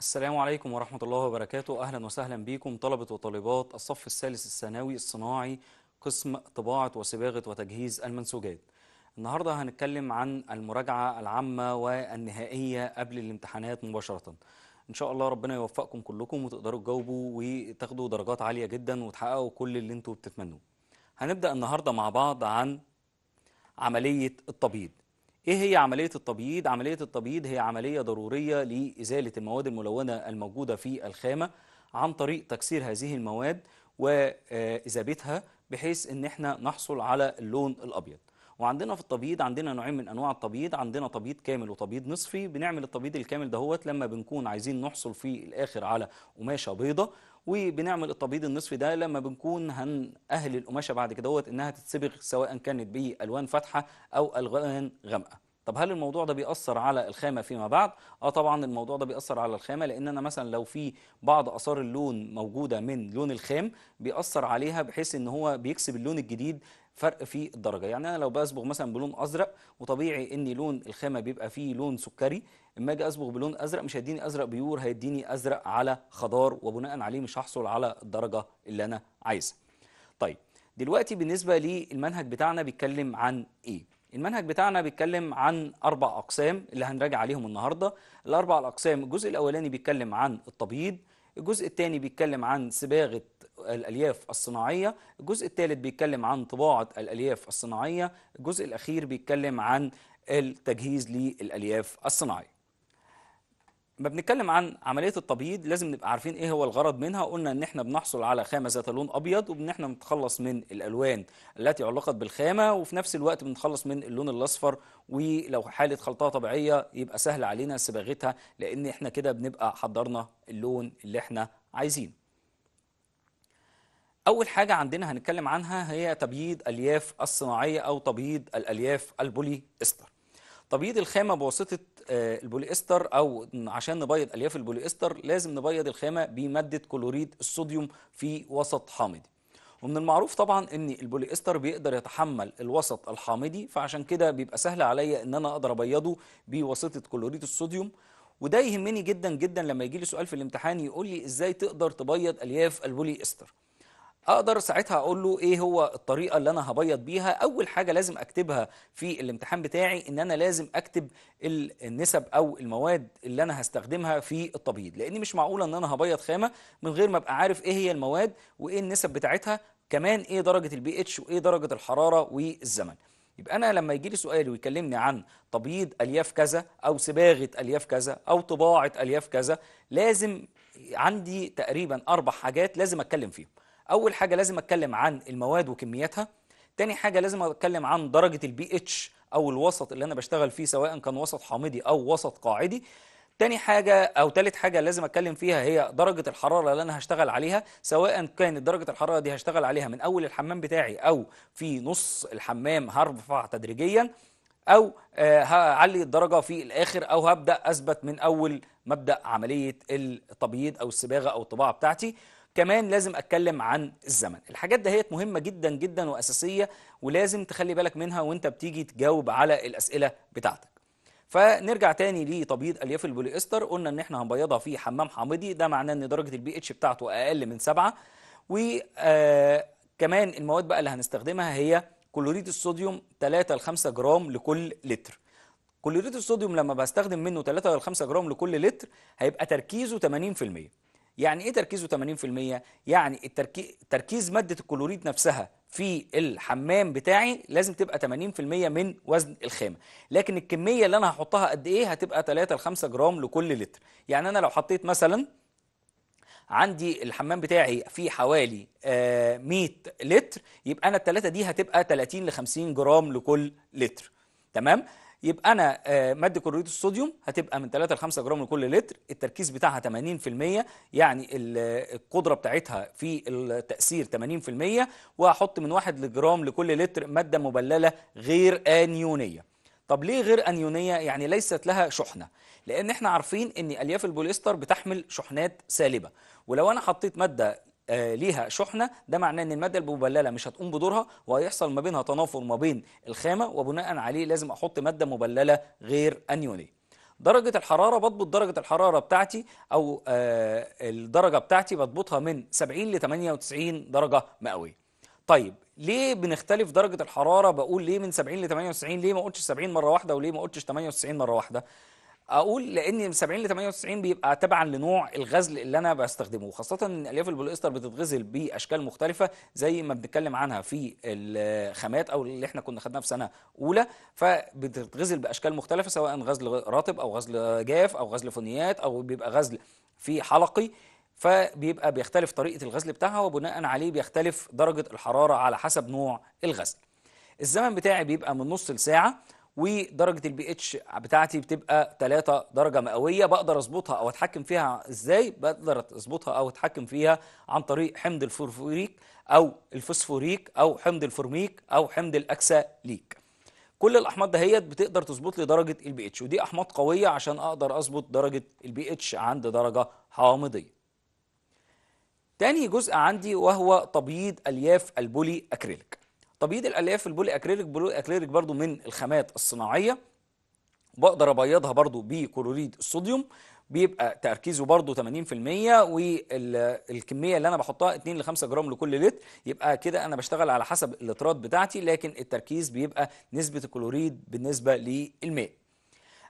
السلام عليكم ورحمة الله وبركاته أهلا وسهلا بكم طلبة وطالبات الصف الثالث الثانوي الصناعي قسم طباعة وصباغة وتجهيز المنسوجات النهاردة هنتكلم عن المراجعة العامة والنهائية قبل الامتحانات مباشرة إن شاء الله ربنا يوفقكم كلكم وتقدروا تجاوبوا وتاخدوا درجات عالية جدا وتحققوا كل اللي انتوا بتتمنوه هنبدأ النهاردة مع بعض عن عملية التبييض ايه هي عمليه التبييض عمليه التبييض هي عمليه ضروريه لازاله المواد الملونه الموجوده في الخامه عن طريق تكسير هذه المواد وإذابتها بحيث ان احنا نحصل على اللون الابيض وعندنا في التبييض عندنا نوعين من انواع التبييض عندنا تبييض كامل وتبييض نصفي بنعمل التبييض الكامل دهوت لما بنكون عايزين نحصل في الاخر على قماشه بيضه وبنعمل التبييض النصفي ده لما بنكون هنأهل القماشه بعد كده انها تتصبغ سواء كانت بالوان فاتحه او الوان غامقه طب هل الموضوع ده بيأثر على الخامة فيما بعد؟ اه طبعا الموضوع ده بيأثر على الخامة لان انا مثلا لو في بعض اثار اللون موجودة من لون الخام بيأثر عليها بحيث ان هو بيكسب اللون الجديد فرق في الدرجة يعني انا لو بصبغ مثلا بلون ازرق وطبيعي ان لون الخامة بيبقى فيه لون سكري اما اجي اصبغ بلون ازرق مش هيديني ازرق بيور هيديني ازرق على خضار وبناء عليه مش هحصل على الدرجة اللي انا عايزها. طيب دلوقتي بالنسبة للمنهج بتاعنا بيتكلم عن ايه؟ المنهج بتاعنا بيتكلم عن أربع أقسام اللي هنراجع عليهم النهاردة الأربع الأقسام الجزء الأولاني بيتكلم عن التبييض الجزء الثاني بيتكلم عن صباغة الألياف الصناعية الجزء الثالث بيتكلم عن طباعة الألياف الصناعية الجزء الأخير بيتكلم عن التجهيز للألياف الصناعية ما بنتكلم عن عملية التبييض لازم نبقى عارفين ايه هو الغرض منها قلنا ان احنا بنحصل على خامة ذات لون ابيض وان احنا بنتخلص من الالوان التي علقت بالخامة وفي نفس الوقت بنتخلص من اللون الاصفر ولو حالة خلطها طبيعية يبقى سهل علينا صباغتها لان احنا كده بنبقى حضرنا اللون اللي احنا عايزينه اول حاجة عندنا هنتكلم عنها هي تبييض الياف الصناعية او تبييض الالياف البولي استر تبييض الخامه بواسطه آه، البوليستر او عشان نبيض الياف البوليستر لازم نبيض الخامه بماده كلوريد الصوديوم في وسط حامضي ومن المعروف طبعا ان البوليستر بيقدر يتحمل الوسط الحامضي فعشان كده بيبقى سهل عليا ان انا اقدر ابيضه بواسطه كلوريد الصوديوم وده يهمني جدا جدا لما يجي لي سؤال في الامتحان يقول لي ازاي تقدر تبيض الياف البوليستر اقدر ساعتها اقول له ايه هو الطريقه اللي انا هبيض بيها اول حاجه لازم اكتبها في الامتحان بتاعي ان انا لازم اكتب النسب او المواد اللي انا هستخدمها في التبييض لان مش معقوله ان انا هبيض خامه من غير ما ابقى عارف ايه هي المواد وايه النسب بتاعتها كمان ايه درجه البي اتش وايه درجه الحراره والزمن يبقى انا لما يجي لي سؤال ويكلمني عن تبييض الياف كذا او صباغه الياف كذا او طباعه الياف كذا لازم عندي تقريبا اربع حاجات لازم اتكلم فيهم اول حاجه لازم اتكلم عن المواد وكمياتها تاني حاجه لازم اتكلم عن درجه البي اتش او الوسط اللي انا بشتغل فيه سواء كان وسط حامضي او وسط قاعدي تاني حاجة أو تالت حاجة لازم أتكلم فيها هي درجة الحرارة اللي أنا هشتغل عليها سواء كانت درجة الحرارة دي هشتغل عليها من أول الحمام بتاعي أو في نص الحمام هرفع تدريجيا أو آه، هعلي الدرجة في الآخر أو هبدأ أثبت من أول مبدأ عملية التبييض أو الصباغة أو الطباعة بتاعتي كمان لازم اتكلم عن الزمن الحاجات دهيت مهمه جدا جدا واساسيه ولازم تخلي بالك منها وانت بتيجي تجاوب على الاسئله بتاعتك فنرجع تاني لتبييض الياف البوليستر قلنا ان احنا هنبيضها في حمام حامضي ده معناه ان درجه البي اتش بتاعته اقل من 7 وكمان آه، المواد بقى اللي هنستخدمها هي كلوريد الصوديوم 3 ل 5 جرام لكل لتر كلوريد الصوديوم لما بستخدم منه 3 ل 5 جرام لكل لتر هيبقى تركيزه 80% يعني ايه تركيزه 80% يعني التركي... تركيز ماده الكلوريد نفسها في الحمام بتاعي لازم تبقى 80% من وزن الخامه لكن الكميه اللي انا هحطها قد ايه هتبقى 3 ل 5 جرام لكل لتر يعني انا لو حطيت مثلا عندي الحمام بتاعي فيه حوالي 100 آه، لتر يبقى انا الثلاثه دي هتبقى 30 ل 50 جرام لكل لتر تمام يبقى انا آه، ماده كلوريد الصوديوم هتبقى من 3 ل 5 جرام لكل لتر التركيز بتاعها 80% يعني القدره بتاعتها في التاثير 80% وهحط من 1 لجرام لكل لتر ماده مبلله غير انيونيه طب ليه غير انيونيه يعني ليست لها شحنه لان احنا عارفين ان الياف البوليستر بتحمل شحنات سالبه ولو انا حطيت ماده آه، ليها شحنه ده معناه ان الماده المبلله مش هتقوم بدورها وهيحصل ما بينها تنافر ما بين الخامه وبناء عليه لازم احط ماده مبلله غير انيونيه درجة الحرارة بضبط درجة الحرارة بتاعتي أو آه، الدرجة بتاعتي بضبطها من 70 ل 98 درجة مئوية. طيب ليه بنختلف درجة الحرارة بقول ليه من 70 ل 98 ليه ما قلتش 70 مرة واحدة وليه ما قلتش 98 مرة واحدة؟ اقول لان 70 ل 98 بيبقى تبعا لنوع الغزل اللي انا بستخدمه خاصه ان الياف البوليستر بتتغزل باشكال مختلفه زي ما بنتكلم عنها في الخامات او اللي احنا كنا خدناها في سنه اولى فبتتغزل باشكال مختلفه سواء غزل راتب او غزل جاف او غزل فنيات او بيبقى غزل في حلقي فبيبقى بيختلف طريقه الغزل بتاعها وبناء عليه بيختلف درجه الحراره على حسب نوع الغزل الزمن بتاعي بيبقى من نص لساعه ودرجه البي اتش بتاعتي بتبقى 3 درجه مئويه بقدر اظبطها او اتحكم فيها ازاي بقدر اظبطها او اتحكم فيها عن طريق حمض الفورفوريك او الفوسفوريك او حمض الفورميك او حمض الاكساليك كل الاحماض دهيت بتقدر تظبط لي درجه البي اتش ودي احماض قويه عشان اقدر اظبط درجه البي اتش عند درجه حامضيه تاني جزء عندي وهو تبييض الياف البولي اكريليك تبييض الالياف البولي اكريليك بولي اكريليك برضو من الخامات الصناعيه بقدر ابيضها برضو بكلوريد الصوديوم بيبقى تركيزه برضو 80% والكميه اللي انا بحطها 2 ل 5 جرام لكل لتر يبقى كده انا بشتغل على حسب اللترات بتاعتي لكن التركيز بيبقى نسبه الكلوريد بالنسبه للماء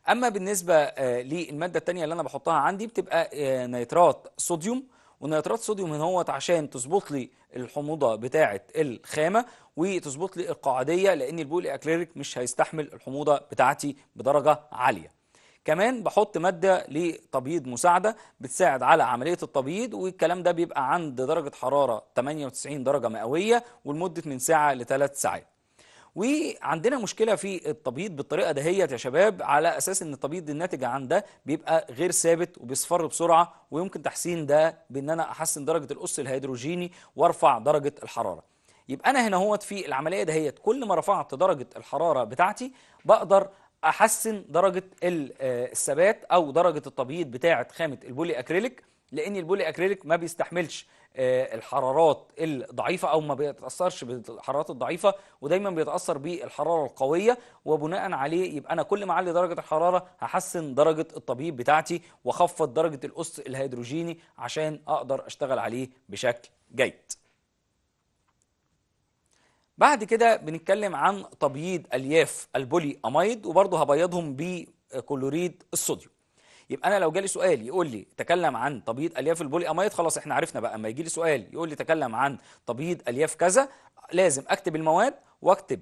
اما بالنسبه آه، للماده الثانيه اللي انا بحطها عندي بتبقى آه، نيترات صوديوم ونيترات صوديوم هنا هو عشان تظبط لي الحموضه بتاعه الخامه وتظبط لي القاعديه لان البولي اكليريك مش هيستحمل الحموضه بتاعتي بدرجه عاليه كمان بحط مادة لتبييض مساعدة بتساعد على عملية التبييض والكلام ده بيبقى عند درجة حرارة 98 درجة مئوية ولمدة من ساعة لثلاث ساعات وعندنا مشكله في التبييض بالطريقه دهيت يا شباب على اساس ان التبييض الناتج عن ده بيبقى غير ثابت وبيصفر بسرعه ويمكن تحسين ده بان انا احسن درجه الاس الهيدروجيني وارفع درجه الحراره يبقى انا هنا هوت في العمليه دهيت كل ما رفعت درجه الحراره بتاعتي بقدر احسن درجه آه، الثبات او درجه التبييض بتاعه خامه البولي اكريليك لان البولي اكريليك ما بيستحملش آه، الحرارات الضعيفه او ما بيتاثرش بالحرارات الضعيفه ودايما بيتاثر بالحراره القويه وبناء عليه يبقى انا كل ما اعلي درجه الحراره هحسن درجه التبييض بتاعتي واخفض درجه الاس الهيدروجيني عشان اقدر اشتغل عليه بشكل جيد بعد كده بنتكلم عن تبييض الياف البولي امايد وبرضه هبيضهم بكلوريد الصوديوم يبقى انا لو جالي سؤال يقول لي تكلم عن تبييض الياف البولي امايد خلاص احنا عرفنا بقى اما يجي لي سؤال يقول لي تكلم عن تبييض الياف كذا لازم اكتب المواد واكتب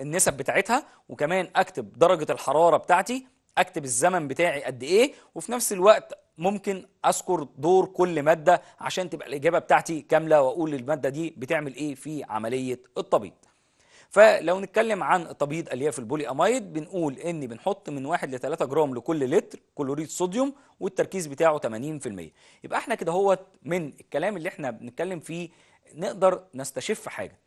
النسب بتاعتها وكمان اكتب درجه الحراره بتاعتي اكتب الزمن بتاعي قد ايه وفي نفس الوقت ممكن اذكر دور كل ماده عشان تبقى الاجابه بتاعتي كامله واقول الماده دي بتعمل ايه في عمليه التبييض فلو نتكلم عن تبييض الياف البولي امايد بنقول ان بنحط من 1 ل 3 جرام لكل لتر كلوريد صوديوم والتركيز بتاعه 80% يبقى احنا كده هو من الكلام اللي احنا بنتكلم فيه نقدر نستشف حاجه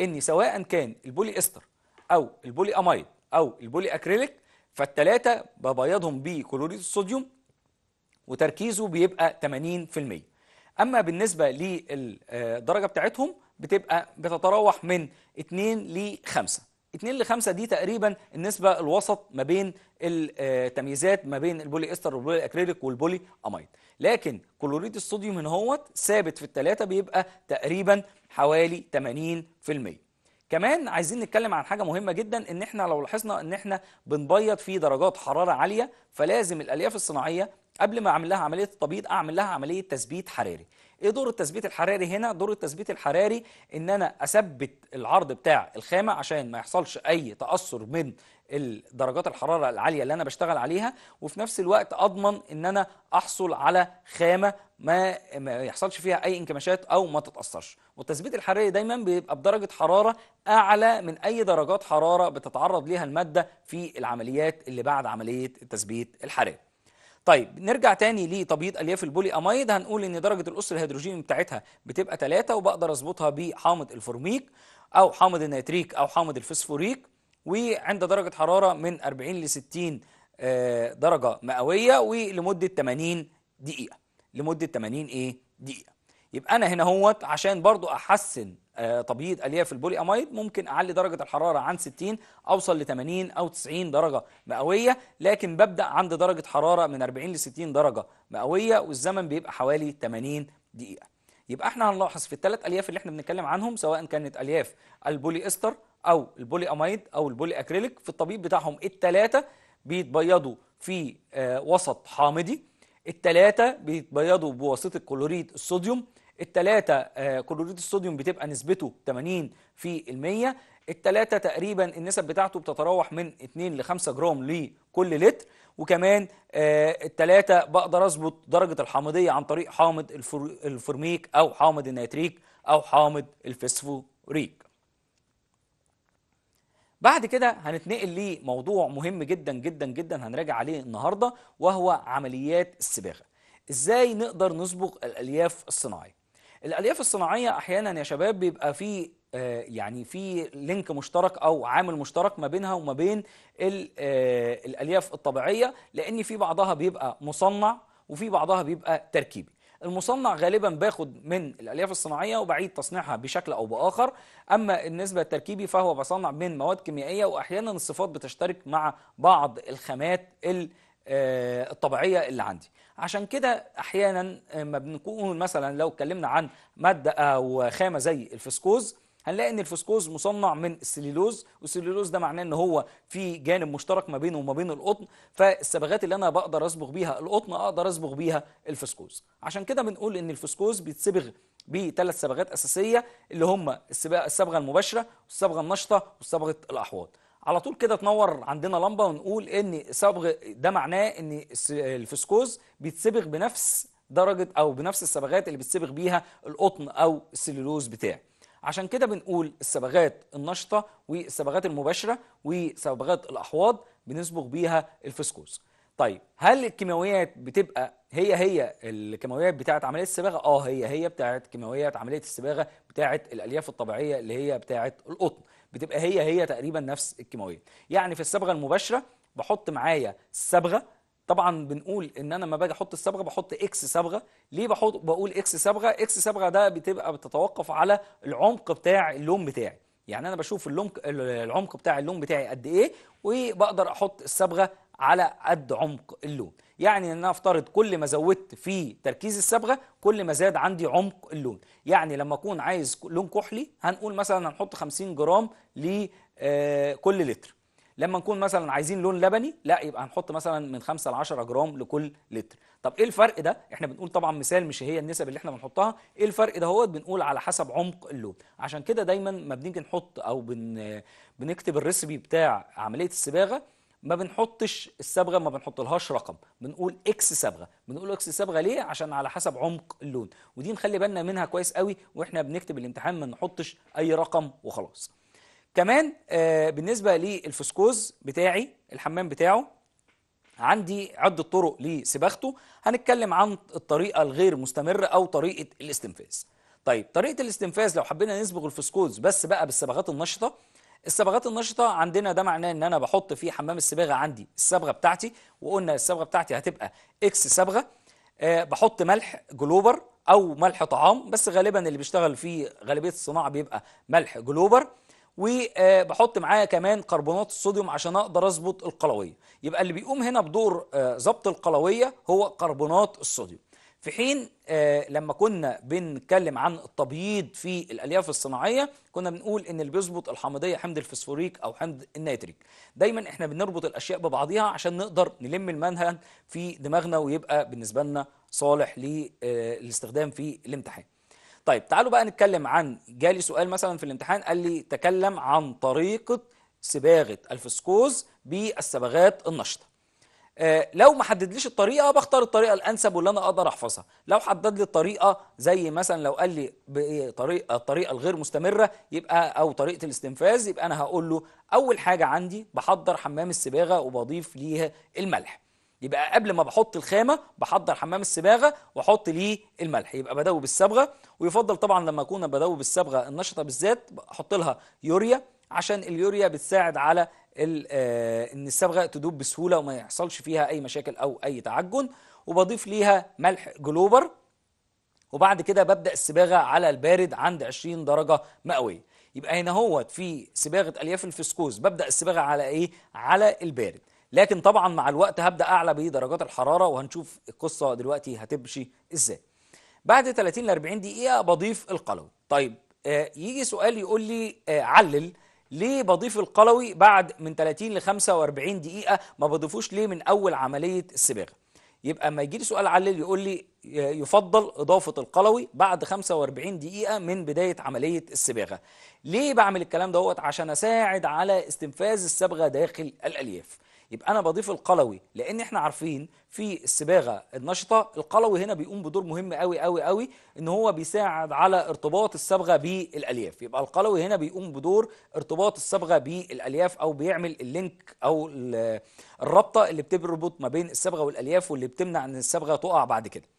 ان سواء كان البولي استر او البولي امايد او البولي اكريليك فالثلاثه ببيضهم بكلوريد الصوديوم وتركيزه بيبقى 80% اما بالنسبه للدرجه بتاعتهم بتبقى بتتراوح من 2 ل 5 2 ل 5 دي تقريبا النسبه الوسط ما بين التمييزات ما بين البولي استر والبولي اكريليك والبولي امايد لكن كلوريد الصوديوم هنا هوت ثابت في الثلاثه بيبقى تقريبا حوالي 80% كمان عايزين نتكلم عن حاجه مهمه جدا ان احنا لو لاحظنا ان احنا بنبيض في درجات حراره عاليه فلازم الالياف الصناعيه قبل ما اعمل لها عمليه التبييض اعمل لها عمليه تثبيت حراري ايه دور التثبيت الحراري هنا دور التثبيت الحراري ان انا اثبت العرض بتاع الخامه عشان ما يحصلش اي تاثر من الدرجات الحراره العاليه اللي انا بشتغل عليها وفي نفس الوقت اضمن ان انا احصل على خامه ما ما يحصلش فيها اي انكماشات او ما تتاثرش والتثبيت الحراري دايما بيبقى بدرجه حراره اعلى من اي درجات حراره بتتعرض ليها الماده في العمليات اللي بعد عمليه التثبيت الحراري طيب نرجع تاني لتبييض الياف البولي امايد هنقول ان درجه الاسر الهيدروجين بتاعتها بتبقى 3 وبقدر اظبطها بحامض الفورميك او حامض النيتريك او حامض الفسفوريك وعند درجة حرارة من 40 ل 60 آه، درجة مئوية ولمدة 80 دقيقة لمدة 80 ايه دقيقة يبقى انا هنا هوت عشان برضو احسن آه، تبييض الياف البولي امايد ممكن اعلي درجه الحراره عن 60 اوصل ل 80 او 90 درجه مئويه لكن ببدا عند درجه حراره من 40 ل 60 درجه مئويه والزمن بيبقى حوالي 80 دقيقه يبقى احنا هنلاحظ في الثلاث الياف اللي احنا بنتكلم عنهم سواء كانت الياف البولي استر او البولي امايد او البولي اكريليك في الطبيب بتاعهم الثلاثه بيتبيضوا في آه، وسط حامضي الثلاثه بيتبيضوا بواسطه كلوريد الصوديوم الثلاثه آه، كلوريد الصوديوم بتبقى نسبته 80 في المية التلاتة تقريبا النسب بتاعته بتتراوح من 2 ل 5 جرام لكل لتر وكمان آه، التلاتة بقدر اظبط درجه الحامضيه عن طريق حامض الفورميك او حامض النيتريك او حامض الفسفوريك بعد كده هنتنقل لموضوع مهم جدا جدا جدا هنراجع عليه النهارده وهو عمليات السباغة ازاي نقدر نصبغ الالياف الصناعيه الالياف الصناعيه احيانا يا شباب بيبقى في آه، يعني في لينك مشترك او عامل مشترك ما بينها وما بين آه، الالياف الطبيعيه لان في بعضها بيبقى مصنع وفي بعضها بيبقى تركيبي المصنع غالبا باخد من الالياف الصناعيه وبعيد تصنيعها بشكل او باخر اما النسبه التركيبي فهو بصنع من مواد كيميائيه واحيانا الصفات بتشترك مع بعض الخامات آه، الطبيعيه اللي عندي عشان كده احيانا ما بنكون مثلا لو اتكلمنا عن ماده او خامه زي الفسكوز هنلاقي ان الفسكوز مصنع من السليلوز والسليلوز ده معناه ان هو في جانب مشترك ما بينه وما بين القطن فالصبغات اللي انا بقدر اصبغ بيها القطن اقدر اصبغ بيها الفسكوز عشان كده بنقول ان الفسكوز بيتصبغ بثلاث صبغات اساسيه اللي هم الصبغه المباشره والصبغه النشطه وصبغه الاحواض على طول كده تنور عندنا لمبه ونقول ان صبغ ده معناه ان الفسكوز بيتصبغ بنفس درجه او بنفس الصبغات اللي بيتصبغ بيها القطن او السليلوز بتاعي عشان كده بنقول الصبغات النشطه والصبغات المباشره وصبغات الاحواض بنصبغ بيها الفسكوز طيب هل الكيماويات بتبقى هي هي الكيماويات بتاعه عمليه الصباغه اه هي هي بتاعه كيماويات عمليه الصباغه بتاعه الالياف الطبيعيه اللي هي بتاعه القطن بتبقى هي هي تقريبا نفس الكيماويات يعني في الصبغه المباشره بحط معايا الصبغه طبعا بنقول ان انا لما باجي احط الصبغه بحط اكس صبغه ليه بحط بقول اكس صبغه اكس صبغه ده بتبقى بتتوقف على العمق بتاع اللون بتاعي يعني انا بشوف اللون العمق بتاع اللون بتاعي قد ايه وبقدر احط الصبغه على قد عمق اللون يعني ان انا افترض كل ما زودت في تركيز الصبغه كل ما زاد عندي عمق اللون يعني لما اكون عايز لون كحلي هنقول مثلا هنحط 50 جرام لكل آه، لتر لما نكون مثلا عايزين لون لبني لا يبقى هنحط مثلا من 5 ل 10 جرام لكل لتر طب ايه الفرق ده احنا بنقول طبعا مثال مش هي النسب اللي احنا بنحطها ايه الفرق ده هو بنقول على حسب عمق اللون عشان كده دايما ما بنيجي نحط او بن بنكتب الريسبي بتاع عمليه الصباغه ما بنحطش الصبغه ما بنحطلهاش رقم بنقول اكس صبغه بنقول اكس صبغه ليه عشان على حسب عمق اللون ودي نخلي بالنا منها كويس قوي واحنا بنكتب الامتحان ما نحطش اي رقم وخلاص كمان آه، بالنسبة للفسكوز بتاعي الحمام بتاعه عندي عدة طرق لسباخته هنتكلم عن الطريقة الغير مستمرة أو طريقة الاستنفاذ طيب طريقة الاستنفاذ لو حبينا نصبغ الفسكوز بس بقى بالصبغات النشطة الصبغات النشطة عندنا ده معناه ان انا بحط في حمام الصباغة عندي الصبغة بتاعتي وقلنا الصبغة بتاعتي هتبقى اكس صبغة أه بحط ملح جلوبر او ملح طعام بس غالبا اللي بيشتغل في غالبية الصناعة بيبقى ملح جلوبر وبحط معاها كمان كربونات الصوديوم عشان اقدر اظبط القلويه يبقى اللي بيقوم هنا بدور آه، ظبط القلويه هو كربونات الصوديوم في حين آه، لما كنا بنتكلم عن التبييض في الالياف الصناعيه كنا بنقول ان اللي بيظبط الحمضيه حمض الفسفوريك او حمض النيتريك دايما احنا بنربط الاشياء ببعضيها عشان نقدر نلم المنهج في دماغنا ويبقى بالنسبه لنا صالح للاستخدام آه، في الامتحان طيب تعالوا بقى نتكلم عن جالي سؤال مثلا في الامتحان قال لي تكلم عن طريقة صباغة الفسكوز بالصبغات النشطة آه لو ما حددليش الطريقة بختار الطريقة الأنسب واللي أنا أقدر أحفظها لو حدد لي الطريقة زي مثلا لو قال لي بطريقه الطريقة الغير مستمرة يبقى أو طريقة الاستنفاذ يبقى أنا هقول له أول حاجة عندي بحضر حمام الصباغة وبضيف ليها الملح يبقى قبل ما بحط الخامه بحضر حمام الصباغه واحط ليه الملح يبقى بدوب الصبغه ويفضل طبعا لما اكون بدوب الصبغه النشطه بالذات احط لها يوريا عشان اليوريا بتساعد على آه، ان الصبغه تدوب بسهوله وما يحصلش فيها اي مشاكل او اي تعجن وبضيف ليها ملح جلوبر وبعد كده ببدا الصباغه على البارد عند 20 درجه مئويه يبقى هنا هو في صباغه الياف الفسكوز ببدا الصباغه على ايه على البارد لكن طبعا مع الوقت هبدا اعلى بدرجات الحراره وهنشوف القصه دلوقتي هتمشي ازاي بعد 30 ل 40 دقيقه بضيف القلوي طيب آه، يجي سؤال يقول لي آه، علل ليه بضيف القلوي بعد من 30 ل 45 دقيقه ما بضيفوش ليه من اول عمليه الصباغه يبقى ما يجي لي سؤال علل يقول لي آه، يفضل اضافه القلوي بعد 45 دقيقه من بدايه عمليه الصباغه ليه بعمل الكلام دوت عشان اساعد على استنفاذ الصبغه داخل الالياف يبقى انا بضيف القلوي لان احنا عارفين في الصباغه النشطه القلوي هنا بيقوم بدور مهم قوي قوي قوي ان هو بيساعد على ارتباط الصبغه بالالياف يبقى القلوي هنا بيقوم بدور ارتباط الصبغه بالالياف او بيعمل اللينك او الرابطه اللي بتربط ما بين الصبغه والالياف واللي بتمنع ان الصبغه تقع بعد كده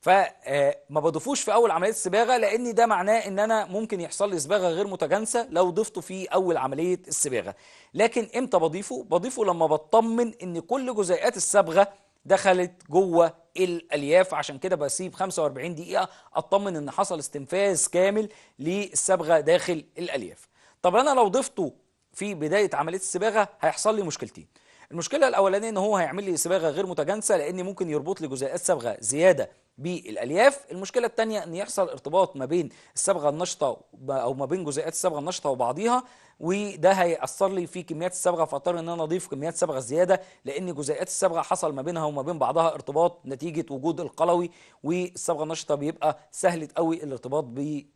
فما آه، بضيفوش في اول عمليه الصباغه لان ده معناه ان انا ممكن يحصل لي صباغه غير متجانسه لو ضفته في اول عمليه الصباغه لكن امتى بضيفه بضيفه لما بطمن ان كل جزيئات الصبغه دخلت جوه الالياف عشان كده بسيب 45 دقيقه اطمن ان حصل استنفاذ كامل للصبغه داخل الالياف طب انا لو ضفته في بدايه عمليه الصباغه هيحصل لي مشكلتين المشكله الاولانيه ان هو هيعمل لي صباغه غير متجانسه لان ممكن يربط لي جزيئات صبغه زياده بالالياف المشكله الثانيه ان يحصل ارتباط ما بين الصبغه النشطه او ما بين جزيئات الصبغه النشطه وبعضيها وده هيأثر لي في كميات الصبغه فاضطر ان انا اضيف كميات صبغه زياده لان جزيئات الصبغه حصل ما بينها وما بين بعضها ارتباط نتيجه وجود القلوي والصبغه النشطه بيبقى سهله قوي الارتباط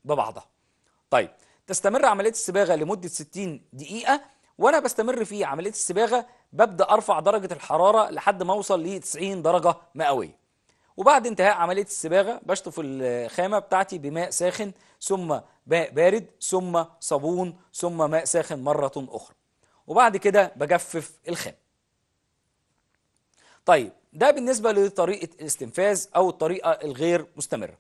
ببعضها. طيب تستمر عمليه الصباغه لمده 60 دقيقه وانا بستمر في عمليه الصباغه ببدا ارفع درجه الحراره لحد ما اوصل ل 90 درجه مئويه وبعد انتهاء عمليه الصباغه بشطف الخامه بتاعتي بماء ساخن ثم ماء بارد ثم صابون ثم ماء ساخن مره اخرى وبعد كده بجفف الخام طيب ده بالنسبه لطريقه الاستنفاذ او الطريقه الغير مستمره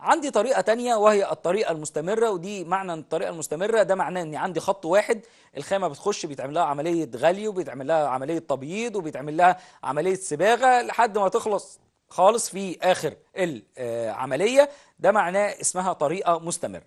عندي طريقة تانية وهي الطريقة المستمرة ودي معنى الطريقة المستمرة ده معناه ان عندي خط واحد الخامة بتخش بيتعمل لها عملية غلي وبيتعمل لها عملية تبييض وبيتعمل لها عملية صباغة لحد ما تخلص خالص في آخر العملية آه، ده معناه اسمها طريقة مستمرة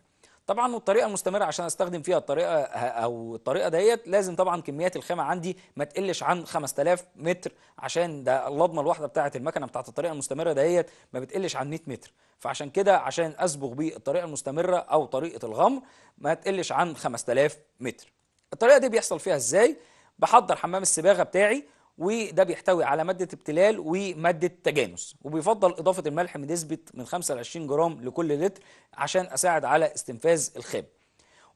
طبعا والطريقه المستمره عشان استخدم فيها الطريقه او الطريقه ديت لازم طبعا كميات الخامه عندي ما تقلش عن 5000 متر عشان ده اللضمه الواحده بتاعه المكنه بتاعه الطريقه المستمره ديت ما بتقلش عن 100 متر فعشان كده عشان اسبغ بيه الطريقه المستمره او طريقه الغمر ما تقلش عن 5000 متر الطريقه دي بيحصل فيها ازاي بحضر حمام السباغه بتاعي وده بيحتوي على مادة ابتلال ومادة تجانس وبيفضل إضافة الملح بنسبة من 5 ل 20 جرام لكل لتر عشان أساعد على استنفاذ الخام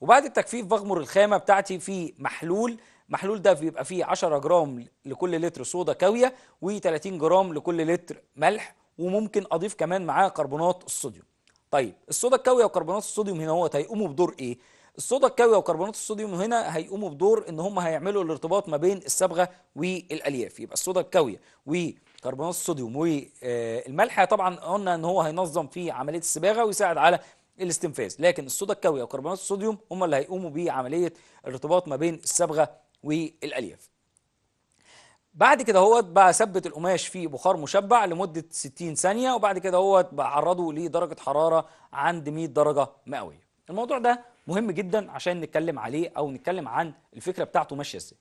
وبعد التجفيف بغمر الخامة بتاعتي في محلول محلول ده بيبقى فيه 10 جرام لكل لتر صودا كاوية و30 جرام لكل لتر ملح وممكن أضيف كمان معاه كربونات الصوديوم طيب الصودا الكاوية وكربونات الصوديوم هنا هو هيقوموا بدور إيه؟ الصودا الكاويه وكربونات الصوديوم هنا هيقوموا بدور ان هم هيعملوا الارتباط ما بين الصبغه والالياف يبقى الصودا الكاويه وكربونات الصوديوم والملح طبعا قلنا ان هو هينظم في عمليه الصباغه ويساعد على الاستنفاذ لكن الصودا الكاويه وكربونات الصوديوم هم اللي هيقوموا بعمليه الارتباط ما بين الصبغه والالياف بعد كده هو بثبت القماش في بخار مشبع لمده 60 ثانيه وبعد كده هو بعرضه لدرجه حراره عند 100 درجه مئويه الموضوع ده مهم جدا عشان نتكلم عليه او نتكلم عن الفكره بتاعته ماشيه ازاي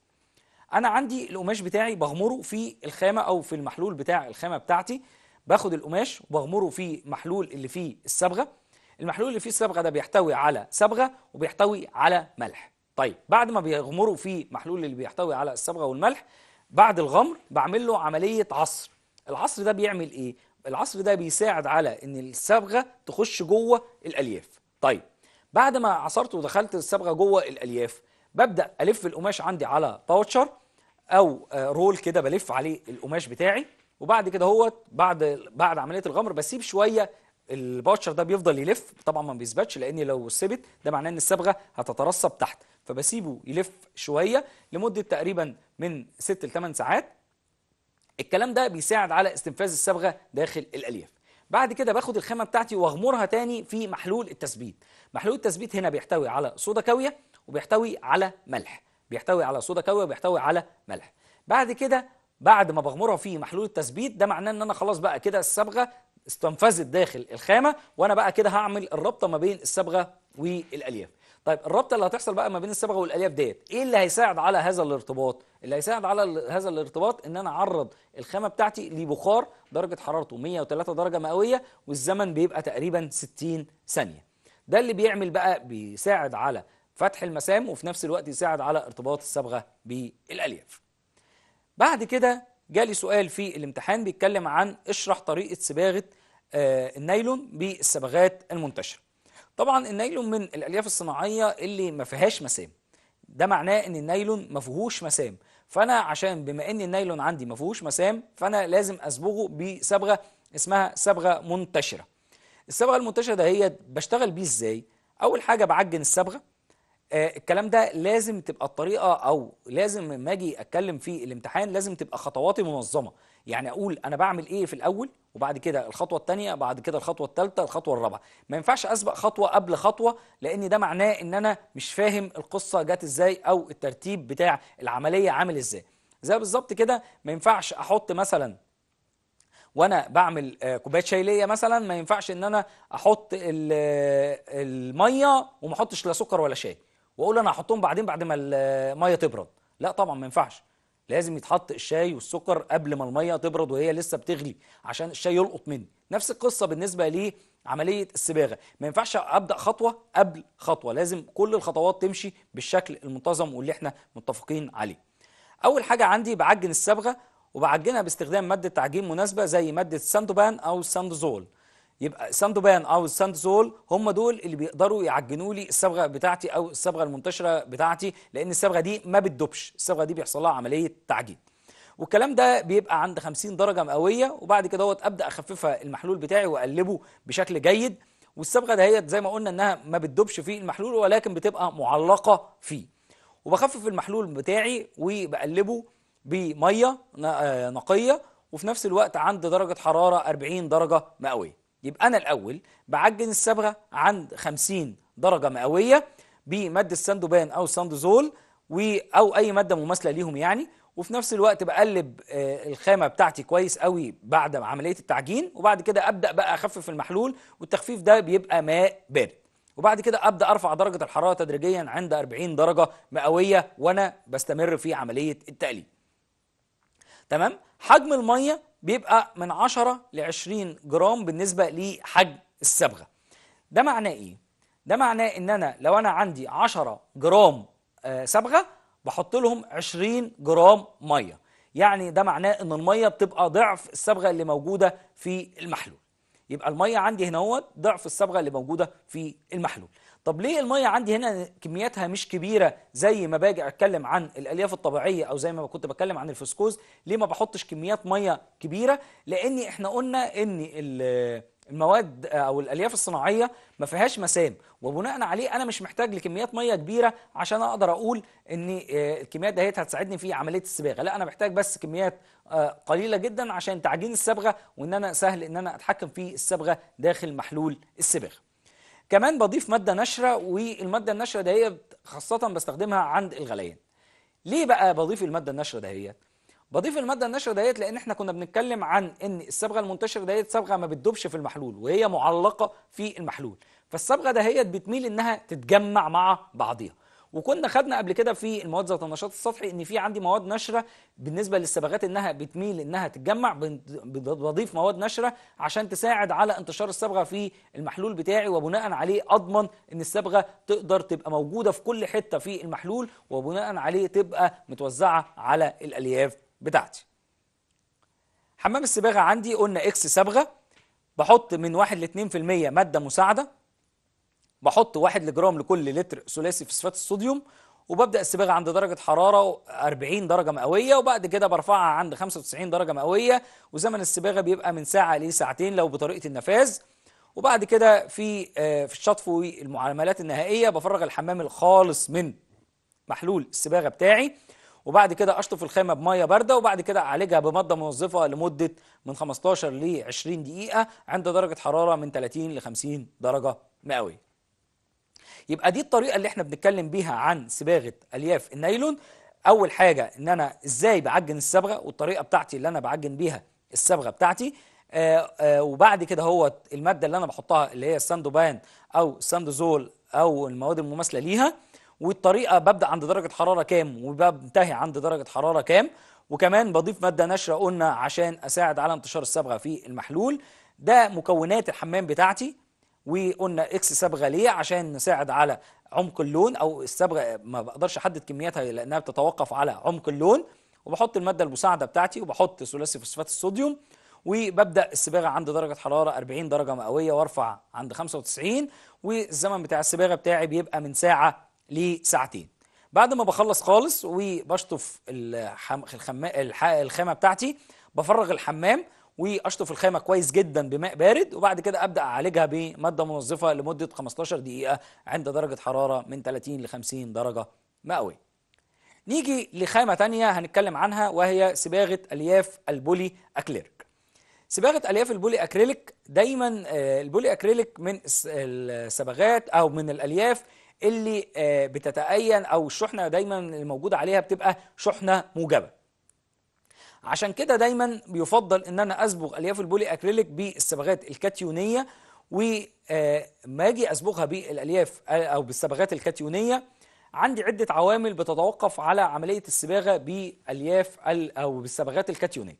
انا عندي القماش بتاعي بغمره في الخامه او في المحلول بتاع الخامه بتاعتي باخد القماش وبغمره في محلول اللي فيه الصبغه المحلول اللي فيه الصبغه ده بيحتوي على صبغه وبيحتوي على ملح طيب بعد ما بيغمره في محلول اللي بيحتوي على الصبغه والملح بعد الغمر بعمل له عمليه عصر العصر ده بيعمل ايه العصر ده بيساعد على ان الصبغه تخش جوه الالياف طيب بعد ما عصرت ودخلت الصبغه جوه الالياف ببدا الف القماش عندي على باوتشر او آه، رول كده بلف عليه القماش بتاعي وبعد كده هو بعد بعد عمليه الغمر بسيب شويه الباوتشر ده بيفضل يلف طبعا ما بيثبتش لان لو ثبت ده معناه ان الصبغه هتترسب تحت فبسيبه يلف شويه لمده تقريبا من 6 ل 8 ساعات الكلام ده بيساعد على استنفاذ الصبغه داخل الالياف بعد كده باخد الخامه بتاعتي واغمرها تاني في محلول التثبيت محلول التثبيت هنا بيحتوي على صودا كاويه وبيحتوي على ملح بيحتوي على صودا كاويه وبيحتوي على ملح بعد كده بعد ما بغمرها في محلول التثبيت ده معناه ان انا خلاص بقى كده الصبغه استنفذت داخل الخامه وانا بقى كده هعمل الرابطه ما بين الصبغه والالياف طيب الرابطه اللي هتحصل بقى ما بين الصبغه والالياف ديت ايه اللي هيساعد على هذا الارتباط اللي هيساعد على هذا الارتباط ان انا اعرض الخامه بتاعتي لبخار درجه حرارته 103 درجه مئويه والزمن بيبقى تقريبا 60 ثانيه ده اللي بيعمل بقى بيساعد على فتح المسام وفي نفس الوقت يساعد على ارتباط الصبغه بالالياف بعد كده جالي سؤال في الامتحان بيتكلم عن اشرح طريقه صباغه آه، النايلون بالصبغات المنتشره طبعا النايلون من الالياف الصناعيه اللي ما فيهاش مسام ده معناه ان النايلون ما فيهوش مسام فانا عشان بما ان النايلون عندي ما فيهوش مسام فانا لازم اصبغه بصبغه اسمها صبغه منتشره الصبغه المنتشره ده هي بشتغل بيه ازاي اول حاجه بعجن الصبغه آه، الكلام ده لازم تبقى الطريقه او لازم لما اجي اتكلم في الامتحان لازم تبقى خطواتي منظمه يعني اقول انا بعمل ايه في الاول وبعد كده الخطوه الثانيه بعد كده الخطوه الثالثه الخطوه الرابعه ما ينفعش اسبق خطوه قبل خطوه لان ده معناه ان انا مش فاهم القصه جت ازاي او الترتيب بتاع العمليه عامل ازاي زي بالظبط كده ما ينفعش احط مثلا وانا بعمل آه، كوبايه شاي ليا مثلا ما ينفعش ان انا احط آه، الميه وما احطش لا سكر ولا شاي واقول انا هحطهم بعدين بعد ما الميه تبرد لا طبعا ما ينفعش لازم يتحط الشاي والسكر قبل ما الميه تبرد وهي لسه بتغلي عشان الشاي يلقط مني نفس القصه بالنسبه لعمليه الصباغه ما ينفعش ابدا خطوه قبل خطوه لازم كل الخطوات تمشي بالشكل المنتظم واللي احنا متفقين عليه اول حاجه عندي بعجن الصبغه وبعجنها باستخدام ماده تعجين مناسبه زي ماده الساندوبان او الساندوزول يبقى بان او زول هم دول اللي بيقدروا يعجنوا لي الصبغه بتاعتي او الصبغه المنتشره بتاعتي لان الصبغه دي ما بتدوبش الصبغه دي بيحصل لها عمليه تعجين والكلام ده بيبقى عند 50 درجه مئويه وبعد كده هو ابدا اخففها المحلول بتاعي واقلبه بشكل جيد والصبغه دهيت زي ما قلنا انها ما بتدوبش في المحلول ولكن بتبقى معلقه فيه وبخفف المحلول بتاعي وبقلبه بميه آه، نقيه وفي نفس الوقت عند درجه حراره 40 درجه مئويه يبقى أنا الأول بعجن الصبغة عند 50 درجة مئوية بمادة الساندوبان أو ساندوزول أو أي مادة مماثلة ليهم يعني وفي نفس الوقت بقلب آه، الخامة بتاعتي كويس قوي بعد عملية التعجين وبعد كده أبدأ بقى أخفف المحلول والتخفيف ده بيبقى ماء بارد وبعد كده أبدأ أرفع درجة الحرارة تدريجيا عند 40 درجة مئوية وأنا بستمر في عملية التقليب تمام حجم المية بيبقى من 10 ل 20 جرام بالنسبة لحجم الصبغة ده معناه ايه؟ ده معناه ان انا لو انا عندي 10 جرام آه، صبغة بحط لهم 20 جرام مية يعني ده معناه ان المية بتبقى ضعف الصبغة اللي موجودة في المحلول يبقى المية عندي هنا هو ضعف الصبغة اللي موجودة في المحلول طب ليه المية عندي هنا كمياتها مش كبيرة زي ما باجي أتكلم عن الألياف الطبيعية أو زي ما كنت بتكلم عن الفسكوز ليه ما بحطش كميات مية كبيرة لأن إحنا قلنا إن المواد أو الألياف الصناعية ما فيهاش مسام وبناء عليه أنا مش محتاج لكميات مية كبيرة عشان أقدر أقول إن آه، الكميات دهيت هتساعدني في عملية الصباغة لا أنا محتاج بس كميات آه، قليلة جدا عشان تعجين الصبغة وإن أنا سهل إن أنا أتحكم في الصبغة داخل محلول الصباغة كمان بضيف ماده نشره والماده النشره دهيت خاصه بستخدمها عند الغليان ليه بقى بضيف الماده النشره دهيت بضيف الماده النشره دهيت لان احنا كنا بنتكلم عن ان الصبغه المنتشره دهيت صبغه ما بتدوبش في المحلول وهي معلقه في المحلول فالصبغه دهيت بتميل انها تتجمع مع بعضيها وكنا خدنا قبل كده في المواد ذات النشاط السطحي ان في عندي مواد نشره بالنسبه للصبغات انها بتميل انها تتجمع بضيف مواد نشره عشان تساعد على انتشار الصبغه في المحلول بتاعي وبناء عليه اضمن ان الصبغه تقدر تبقى موجوده في كل حته في المحلول وبناء عليه تبقى متوزعه على الالياف بتاعتي حمام الصباغه عندي قلنا اكس صبغه بحط من 1 ل 2% ماده مساعده بحط واحد جرام لكل لتر ثلاثي فسفات الصوديوم وببدا الصباغه عند درجه حراره 40 درجه مئويه وبعد كده برفعها عند 95 درجه مئويه وزمن الصباغه بيبقى من ساعه لساعتين لو بطريقه النفاذ وبعد كده في آه، في الشطف والمعاملات النهائيه بفرغ الحمام الخالص من محلول الصباغه بتاعي وبعد كده اشطف الخامه بميه بارده وبعد كده اعالجها بماده منظفه لمده من 15 ل 20 دقيقه عند درجه حراره من 30 ل 50 درجه مئويه يبقى دي الطريقه اللي احنا بنتكلم بيها عن صباغه الياف النايلون اول حاجه ان انا ازاي بعجن الصبغه والطريقه بتاعتي اللي انا بعجن بيها الصبغه بتاعتي آآ آه، آآ آه، وبعد كده هو الماده اللي انا بحطها اللي هي الساندوبان او الساندوزول او المواد المماثله ليها والطريقه ببدا عند درجه حراره كام وبنتهي عند درجه حراره كام وكمان بضيف ماده نشره قلنا عشان اساعد على انتشار الصبغه في المحلول ده مكونات الحمام بتاعتي وقلنا اكس صبغه ليه عشان نساعد على عمق اللون او الصبغه ما بقدرش احدد كمياتها لانها بتتوقف على عمق اللون وبحط الماده المساعده بتاعتي وبحط ثلاثي فوسفات الصوديوم وببدا الصباغه عند درجه حراره 40 درجه مئويه وارفع عند 95 والزمن بتاع الصباغه بتاعي بيبقى من ساعه لساعتين بعد ما بخلص خالص وبشطف الخامه بتاعتي بفرغ الحمام واشطف الخامه كويس جدا بماء بارد وبعد كده ابدا اعالجها بماده منظفه لمده 15 دقيقه عند درجه حراره من 30 ل 50 درجه مئويه نيجي لخامه تانية هنتكلم عنها وهي صباغه الياف البولي اكليريك صباغه الياف البولي اكريليك دايما آه، البولي اكريليك من الصبغات او من الالياف اللي آه، بتتأين او الشحنه دايما الموجوده عليها بتبقى شحنه موجبه عشان كده دايما بيفضل ان انا اصبغ الياف البولي اكريليك بالصبغات الكاتيونيه وما آه، اجي اصبغها بالالياف آه، او بالصبغات الكاتيونيه عندي عده عوامل بتتوقف على عمليه الصباغه بالياف او بالصبغات الكاتيونيه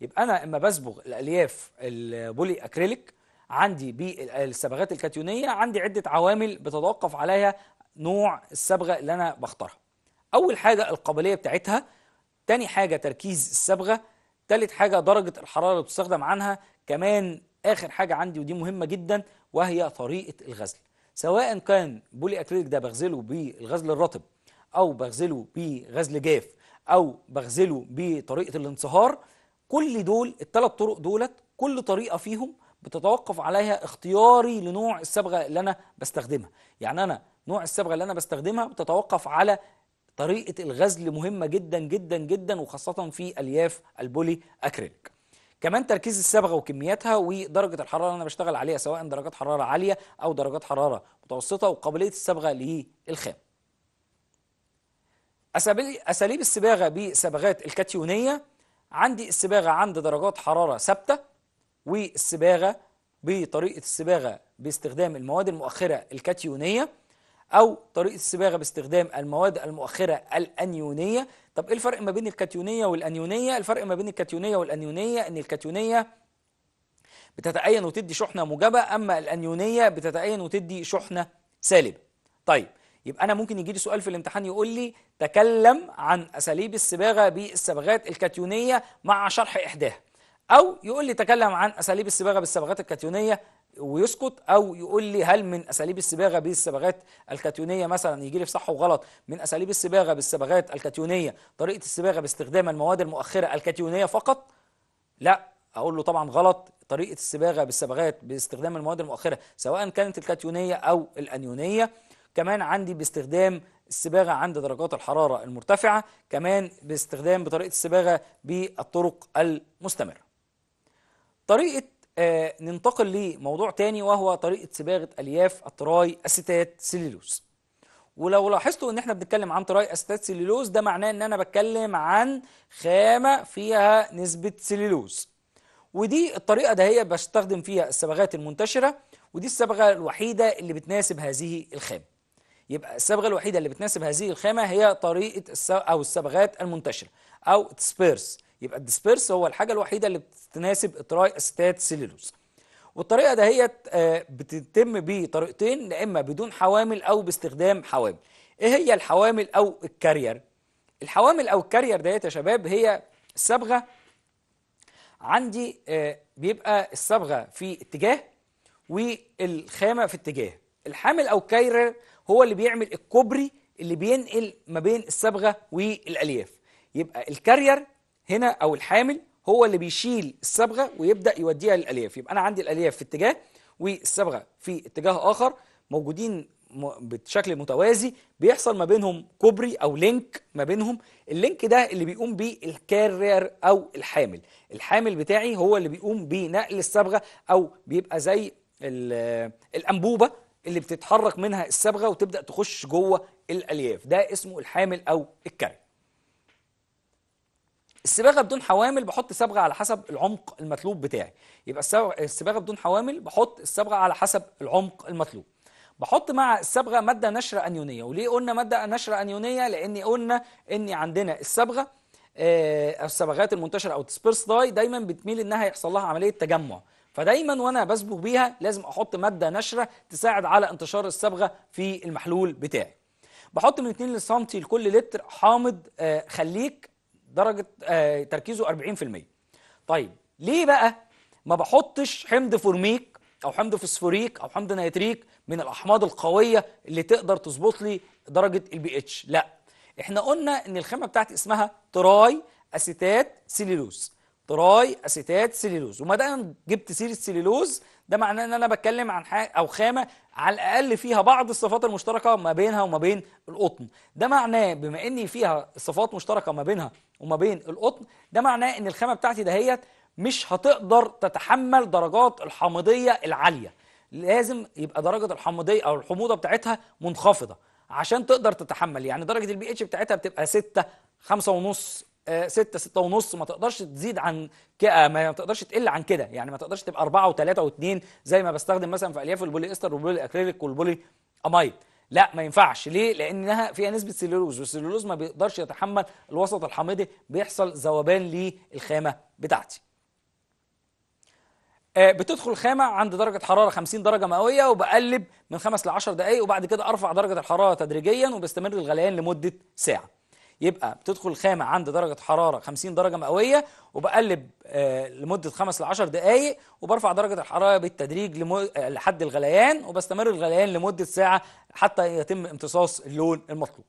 يبقى انا اما بصبغ الالياف البولي اكريليك عندي بالصبغات الكاتيونيه عندي عده عوامل بتتوقف عليها نوع الصبغه اللي انا بختارها اول حاجه القابليه بتاعتها تاني حاجة تركيز الصبغة تالت حاجة درجة الحرارة اللي بتستخدم عنها كمان آخر حاجة عندي ودي مهمة جدا وهي طريقة الغزل سواء كان بولي أكريليك ده بغزله بالغزل الرطب أو بغزله بغزل جاف أو بغزله بطريقة الانصهار كل دول الثلاث طرق دولت كل طريقة فيهم بتتوقف عليها اختياري لنوع الصبغة اللي أنا بستخدمها يعني أنا نوع الصبغة اللي أنا بستخدمها بتتوقف على طريقة الغزل مهمة جدا جدا جدا وخاصة في ألياف البولي أكريليك كمان تركيز الصبغه وكمياتها ودرجه الحراره اللي انا بشتغل عليها سواء درجات حراره عاليه او درجات حراره متوسطه وقابليه الصبغه للخام اساليب الصباغه بصبغات الكاتيونيه عندي الصباغه عند درجات حراره ثابته والصباغه بطريقه الصباغه باستخدام المواد المؤخره الكاتيونيه أو طريقة الصباغة باستخدام المواد المؤخرة الأنيونية طب إيه الفرق ما بين الكاتيونية والأنيونية؟ الفرق ما بين الكاتيونية والأنيونية إن الكاتيونية بتتأين وتدي شحنة موجبة أما الأنيونية بتتأين وتدي شحنة سالبة طيب يبقى أنا ممكن يجي لي سؤال في الامتحان يقول لي تكلم عن أساليب الصباغة بالصبغات الكاتيونية مع شرح إحداها أو يقول لي تكلم عن أساليب الصباغة بالصبغات الكاتيونيه ويسكت او يقول لي هل من اساليب الصباغه بالصبغات الكاتيونيه مثلا يجي لي في صح وغلط من اساليب الصباغه بالصبغات الكاتيونيه طريقه الصباغه باستخدام المواد المؤخره الكاتيونيه فقط لا اقول له طبعا غلط طريقه الصباغه بالصبغات باستخدام المواد المؤخره سواء كانت الكاتيونيه او الانيونيه كمان عندي باستخدام الصباغه عند درجات الحراره المرتفعه كمان باستخدام بطريقه الصباغه بالطرق المستمره طريقة آه ننتقل لموضوع تاني وهو طريقة صباغة ألياف التراي أسيتات سيلولوز ولو لاحظتوا ان احنا بنتكلم عن تراي أسيتات سيلولوز ده معناه ان انا بتكلم عن خامة فيها نسبة سيلولوز ودي الطريقة ده هي بستخدم فيها الصبغات المنتشرة ودي الصبغة الوحيدة اللي بتناسب هذه الخامة يبقى الصبغة الوحيدة اللي بتناسب هذه الخامة هي طريقة أو الصبغات المنتشرة أو سبيرس يبقى الديسبيرس هو الحاجه الوحيده اللي بتناسب تراي استات سيلولوز والطريقه دهيت آه، بتتم بطريقتين يا اما بدون حوامل او باستخدام حوامل ايه هي الحوامل او الكارير الحوامل او الكارير ديت يا شباب هي الصبغه عندي آه، بيبقى الصبغه في اتجاه والخامه في اتجاه الحامل او الكارير هو اللي بيعمل الكوبري اللي بينقل ما بين الصبغه والالياف يبقى الكارير هنا او الحامل هو اللي بيشيل الصبغه ويبدا يوديها للالياف يبقى انا عندي الالياف في اتجاه والصبغه في اتجاه اخر موجودين بشكل متوازي بيحصل ما بينهم كوبري او لينك ما بينهم اللينك ده اللي بيقوم بيه الكارير او الحامل الحامل بتاعي هو اللي بيقوم بنقل الصبغه او بيبقى زي الانبوبه اللي بتتحرك منها الصبغه وتبدا تخش جوه الالياف ده اسمه الحامل او الكارير الصباغه بدون حوامل بحط صبغه على حسب العمق المطلوب بتاعي يبقى الصباغه بدون حوامل بحط الصبغه على حسب العمق المطلوب بحط مع الصبغه ماده نشره انيونيه وليه قلنا ماده نشره انيونيه لان قلنا ان عندنا الصبغه آه، الصبغات المنتشره او الديسبيرس داي دايما بتميل انها يحصل لها عمليه تجمع فدايما وانا بسبغ بيها لازم احط ماده نشره تساعد على انتشار الصبغه في المحلول بتاعي بحط من 2 سم لكل لتر حامض آه، خليك درجة آه، تركيزه 40% طيب ليه بقى ما بحطش حمض فورميك أو حمض فوسفوريك أو حمض نيتريك من الأحماض القوية اللي تقدر تظبط لي درجة البي اتش لا احنا قلنا ان الخامة بتاعتي اسمها تراي أسيتات سيليلوز تراي أسيتات سيليلوز وما دام جبت سيرة سيليلوز ده معناه ان انا بتكلم عن حاجه او خامه على الاقل فيها بعض الصفات المشتركه ما بينها وما بين القطن ده معناه بما ان فيها صفات مشتركه ما بينها وما بين القطن ده معناه ان الخامه بتاعتي دهيت مش هتقدر تتحمل درجات الحامضيه العاليه لازم يبقى درجه الحامضيه او الحموضه بتاعتها منخفضه عشان تقدر تتحمل يعني درجه البي اتش بتاعتها بتبقى 6 5.5 6 آه، 6 ونص ما تقدرش تزيد عن ما تقدرش تقل عن كده يعني ما تقدرش تبقى 4 و3 و2 زي ما بستخدم مثلا في الياف البولي استر والبولي اكريليك والبولي امايد لا ما ينفعش ليه لانها فيها نسبه سلولوز والسلولوز ما بيقدرش يتحمل الوسط الحامضي بيحصل ذوبان للخامه بتاعتي آه، بتدخل خامة عند درجة حرارة 50 درجة مئوية وبقلب من 5 ل 10 دقايق وبعد كده أرفع درجة الحرارة تدريجيا وبستمر الغليان لمدة ساعة يبقى بتدخل الخامه عند درجه حراره 50 درجه مئويه وبقلب آه، لمده 5 ل 10 دقائق وبرفع درجه الحراره بالتدريج آه، لحد الغليان وبستمر الغليان لمده ساعه حتى يتم امتصاص اللون المطلوب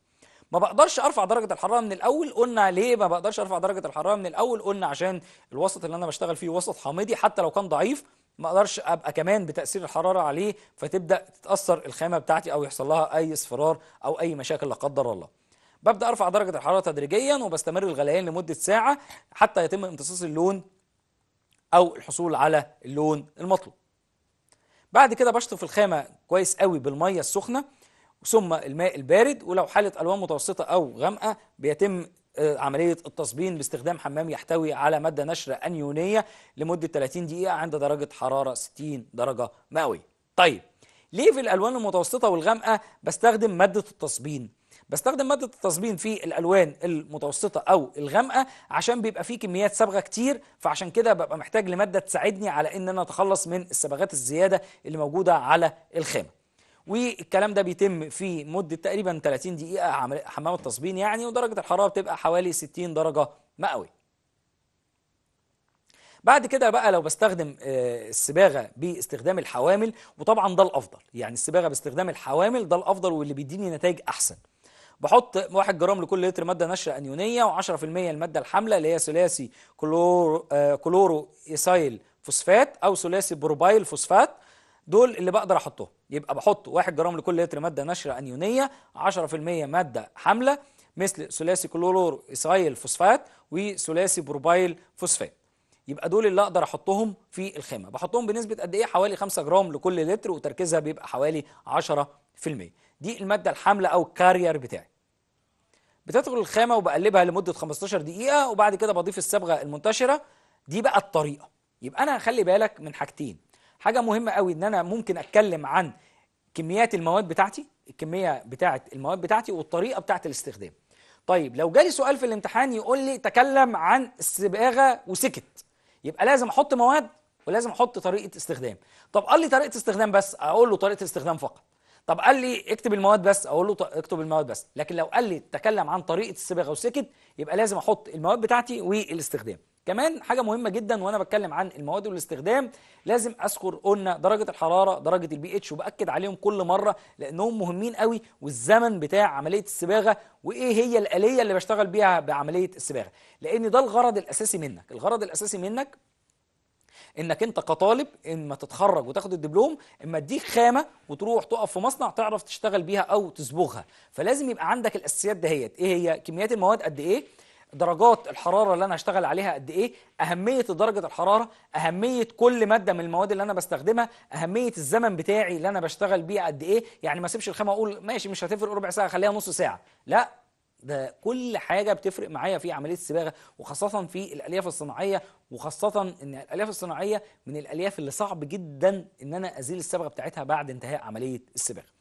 ما بقدرش ارفع درجه الحراره من الاول قلنا ليه ما بقدرش ارفع درجه الحراره من الاول قلنا عشان الوسط اللي انا بشتغل فيه وسط حامضي حتى لو كان ضعيف ما اقدرش ابقى كمان بتاثير الحراره عليه فتبدا تتاثر الخامه بتاعتي او يحصل لها اي اصفرار او اي مشاكل لا قدر الله ببدا ارفع درجه الحراره تدريجيا وبستمر الغليان لمده ساعه حتى يتم امتصاص اللون او الحصول على اللون المطلوب بعد كده بشطف الخامه كويس قوي بالميه السخنه ثم الماء البارد ولو حاله الوان متوسطه او غامقه بيتم آه، عملية التصبين باستخدام حمام يحتوي على مادة نشرة أنيونية لمدة 30 دقيقة عند درجة حرارة 60 درجة مئوية. طيب ليه في الألوان المتوسطة والغامقة بستخدم مادة التصبين؟ بستخدم ماده التصبين في الالوان المتوسطه او الغامقه عشان بيبقى فيه كميات صبغه كتير فعشان كده ببقى محتاج لماده تساعدني على ان انا اتخلص من الصبغات الزياده اللي موجوده على الخامه والكلام ده بيتم في مدة تقريبا 30 دقيقة حمام التصبين يعني ودرجة الحرارة بتبقى حوالي 60 درجة مئوية بعد كده بقى لو بستخدم آه، الصباغه باستخدام الحوامل وطبعا ده الافضل يعني الصباغه باستخدام الحوامل ده الافضل واللي بيديني نتائج احسن بحط 1 جرام لكل لتر ماده نشره انيونيه و10% الماده الحامله اللي هي ثلاثي كلورو آه، كلورو ايسايل فوسفات او ثلاثي بروبايل فوسفات دول اللي بقدر احطهم يبقى بحط 1 جرام لكل لتر ماده نشره انيونيه 10% ماده حامله مثل ثلاثي كلورو ايسايل فوسفات وثلاثي بروبايل فوسفات يبقى دول اللي اقدر احطهم في الخامه بحطهم بنسبه قد ايه حوالي 5 جرام لكل لتر وتركيزها بيبقى حوالي 10% دي الماده الحامله او الكارير بتاعي بتدخل الخامه وبقلبها لمده 15 دقيقه وبعد كده بضيف الصبغه المنتشره دي بقى الطريقه يبقى انا هخلي بالك من حاجتين حاجه مهمه قوي ان انا ممكن اتكلم عن كميات المواد بتاعتي الكميه بتاعه المواد بتاعتي والطريقه بتاعه الاستخدام طيب لو جالي سؤال في الامتحان يقول لي تكلم عن الصباغه وسكت يبقى لازم احط مواد ولازم احط طريقه استخدام طب قال لي طريقه استخدام بس اقول له طريقه استخدام فقط طب قال لي اكتب المواد بس اقول له اكتب المواد بس لكن لو قال لي تكلم عن طريقه الصبغه وسكت يبقى لازم احط المواد بتاعتي والاستخدام كمان حاجه مهمه جدا وانا بتكلم عن المواد والاستخدام لازم اذكر قلنا درجه الحراره درجه البي اتش وباكد عليهم كل مره لانهم مهمين قوي والزمن بتاع عمليه الصباغه وايه هي الاليه اللي بشتغل بيها بعمليه الصباغه لان ده الغرض الاساسي منك الغرض الاساسي منك انك انت كطالب اما تتخرج وتاخد الدبلوم اما اديك خامه وتروح تقف في مصنع تعرف تشتغل بيها او تصبغها فلازم يبقى عندك الاساسيات دهيت ايه هي كميات المواد قد ايه درجات الحراره اللي انا هشتغل عليها قد ايه اهميه درجه الحراره اهميه كل ماده من المواد اللي انا بستخدمها اهميه الزمن بتاعي اللي انا بشتغل بيه قد ايه يعني ما اسيبش الخامه اقول ماشي مش هتفرق ربع ساعه خليها نص ساعه لا ده كل حاجه بتفرق معايا في عمليه الصباغه وخاصه في الالياف الصناعيه وخاصه ان الالياف الصناعيه من الالياف اللي صعب جدا ان انا ازيل الصبغه بتاعتها بعد انتهاء عمليه الصباغه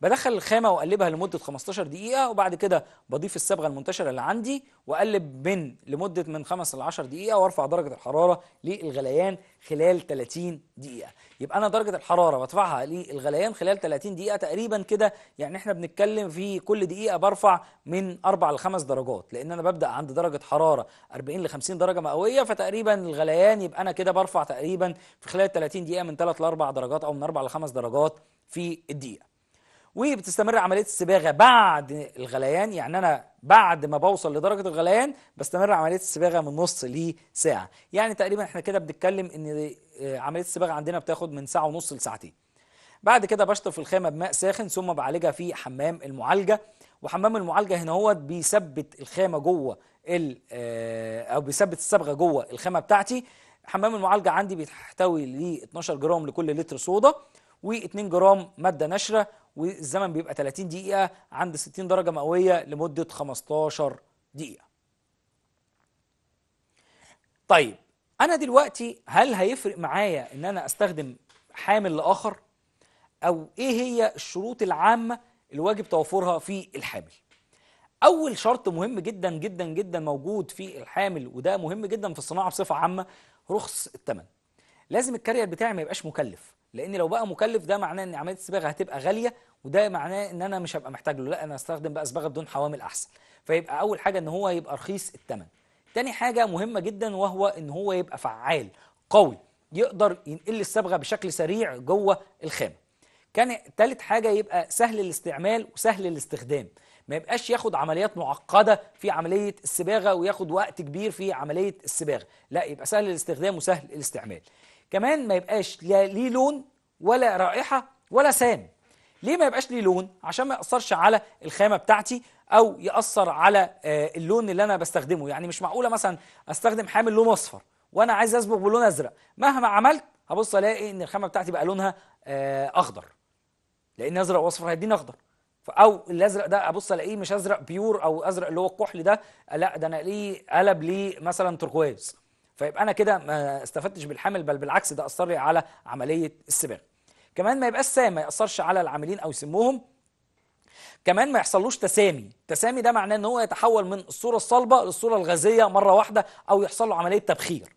بدخل الخامه واقلبها لمده 15 دقيقه وبعد كده بضيف الصبغه المنتشره اللي عندي واقلب من لمده من 5 ل 10 دقيقه وارفع درجه الحراره للغليان خلال 30 دقيقه يبقى انا درجه الحراره بدفعها للغليان خلال 30 دقيقه تقريبا كده يعني احنا بنتكلم في كل دقيقه برفع من 4 ل 5 درجات لان انا ببدا عند درجه حراره 40 ل 50 درجه مئويه فتقريبا الغليان يبقى انا كده برفع تقريبا في خلال 30 دقيقه من 3 ل 4 درجات او من 4 ل 5 درجات في الدقيقه وبتستمر عمليه الصباغه بعد الغليان يعني انا بعد ما بوصل لدرجه الغليان بستمر عمليه الصباغه من نص لساعه يعني تقريبا احنا كده بنتكلم ان آه، عمليه الصباغه عندنا بتاخد من ساعه ونص لساعتين بعد كده بشطف الخامه بماء ساخن ثم بعالجها في حمام المعالجه وحمام المعالجه هنا هو بيثبت الخامه جوه آه، او بيثبت الصبغه جوه الخامه بتاعتي حمام المعالجه عندي بيحتوي ل 12 جرام لكل لتر صودا و2 جرام ماده نشره والزمن بيبقى 30 دقيقه عند 60 درجه مئويه لمده 15 دقيقه طيب انا دلوقتي هل هيفرق معايا ان انا استخدم حامل لاخر او ايه هي الشروط العامه اللي واجب توفرها في الحامل اول شرط مهم جدا جدا جدا موجود في الحامل وده مهم جدا في الصناعه بصفه عامه رخص الثمن لازم الكارير بتاعي ما يبقاش مكلف لان لو بقى مكلف ده معناه ان عمليه الصباغه هتبقى غاليه وده معناه ان انا مش هبقى محتاج له لا انا استخدم بقى صباغه بدون حوامل احسن فيبقى اول حاجه ان هو يبقى رخيص الثمن تاني حاجه مهمه جدا وهو ان هو يبقى فعال قوي يقدر ينقل الصبغه بشكل سريع جوه الخامه كان تالت حاجه يبقى سهل الاستعمال وسهل الاستخدام ما يبقاش ياخد عمليات معقده في عمليه الصباغه وياخد وقت كبير في عمليه الصباغه لا يبقى سهل الاستخدام وسهل الاستعمال كمان ما يبقاش لا ليه لون ولا رائحه ولا سام ليه ما يبقاش ليه لون عشان ما ياثرش على الخامه بتاعتي او ياثر على آه، اللون اللي انا بستخدمه يعني مش معقوله مثلا استخدم حامل لون اصفر وانا عايز اصبغ بلون ازرق مهما عملت هبص الاقي ان الخامه بتاعتي بقى لونها آه، اخضر لان ازرق واصفر هيديني اخضر او الازرق ده ابص الاقيه مش ازرق بيور او ازرق اللي هو الكحل ده لا ده انا ليه قلب ليه مثلا تركواز فيبقى انا كده ما استفدتش بالحمل بل بالعكس ده اثر لي على عمليه السباغ كمان ما يبقاش سام ما ياثرش على العاملين او سمهم كمان ما يحصلوش تسامي تسامي ده معناه ان هو يتحول من الصوره الصلبه للصوره الغازيه مره واحده او يحصل له عمليه تبخير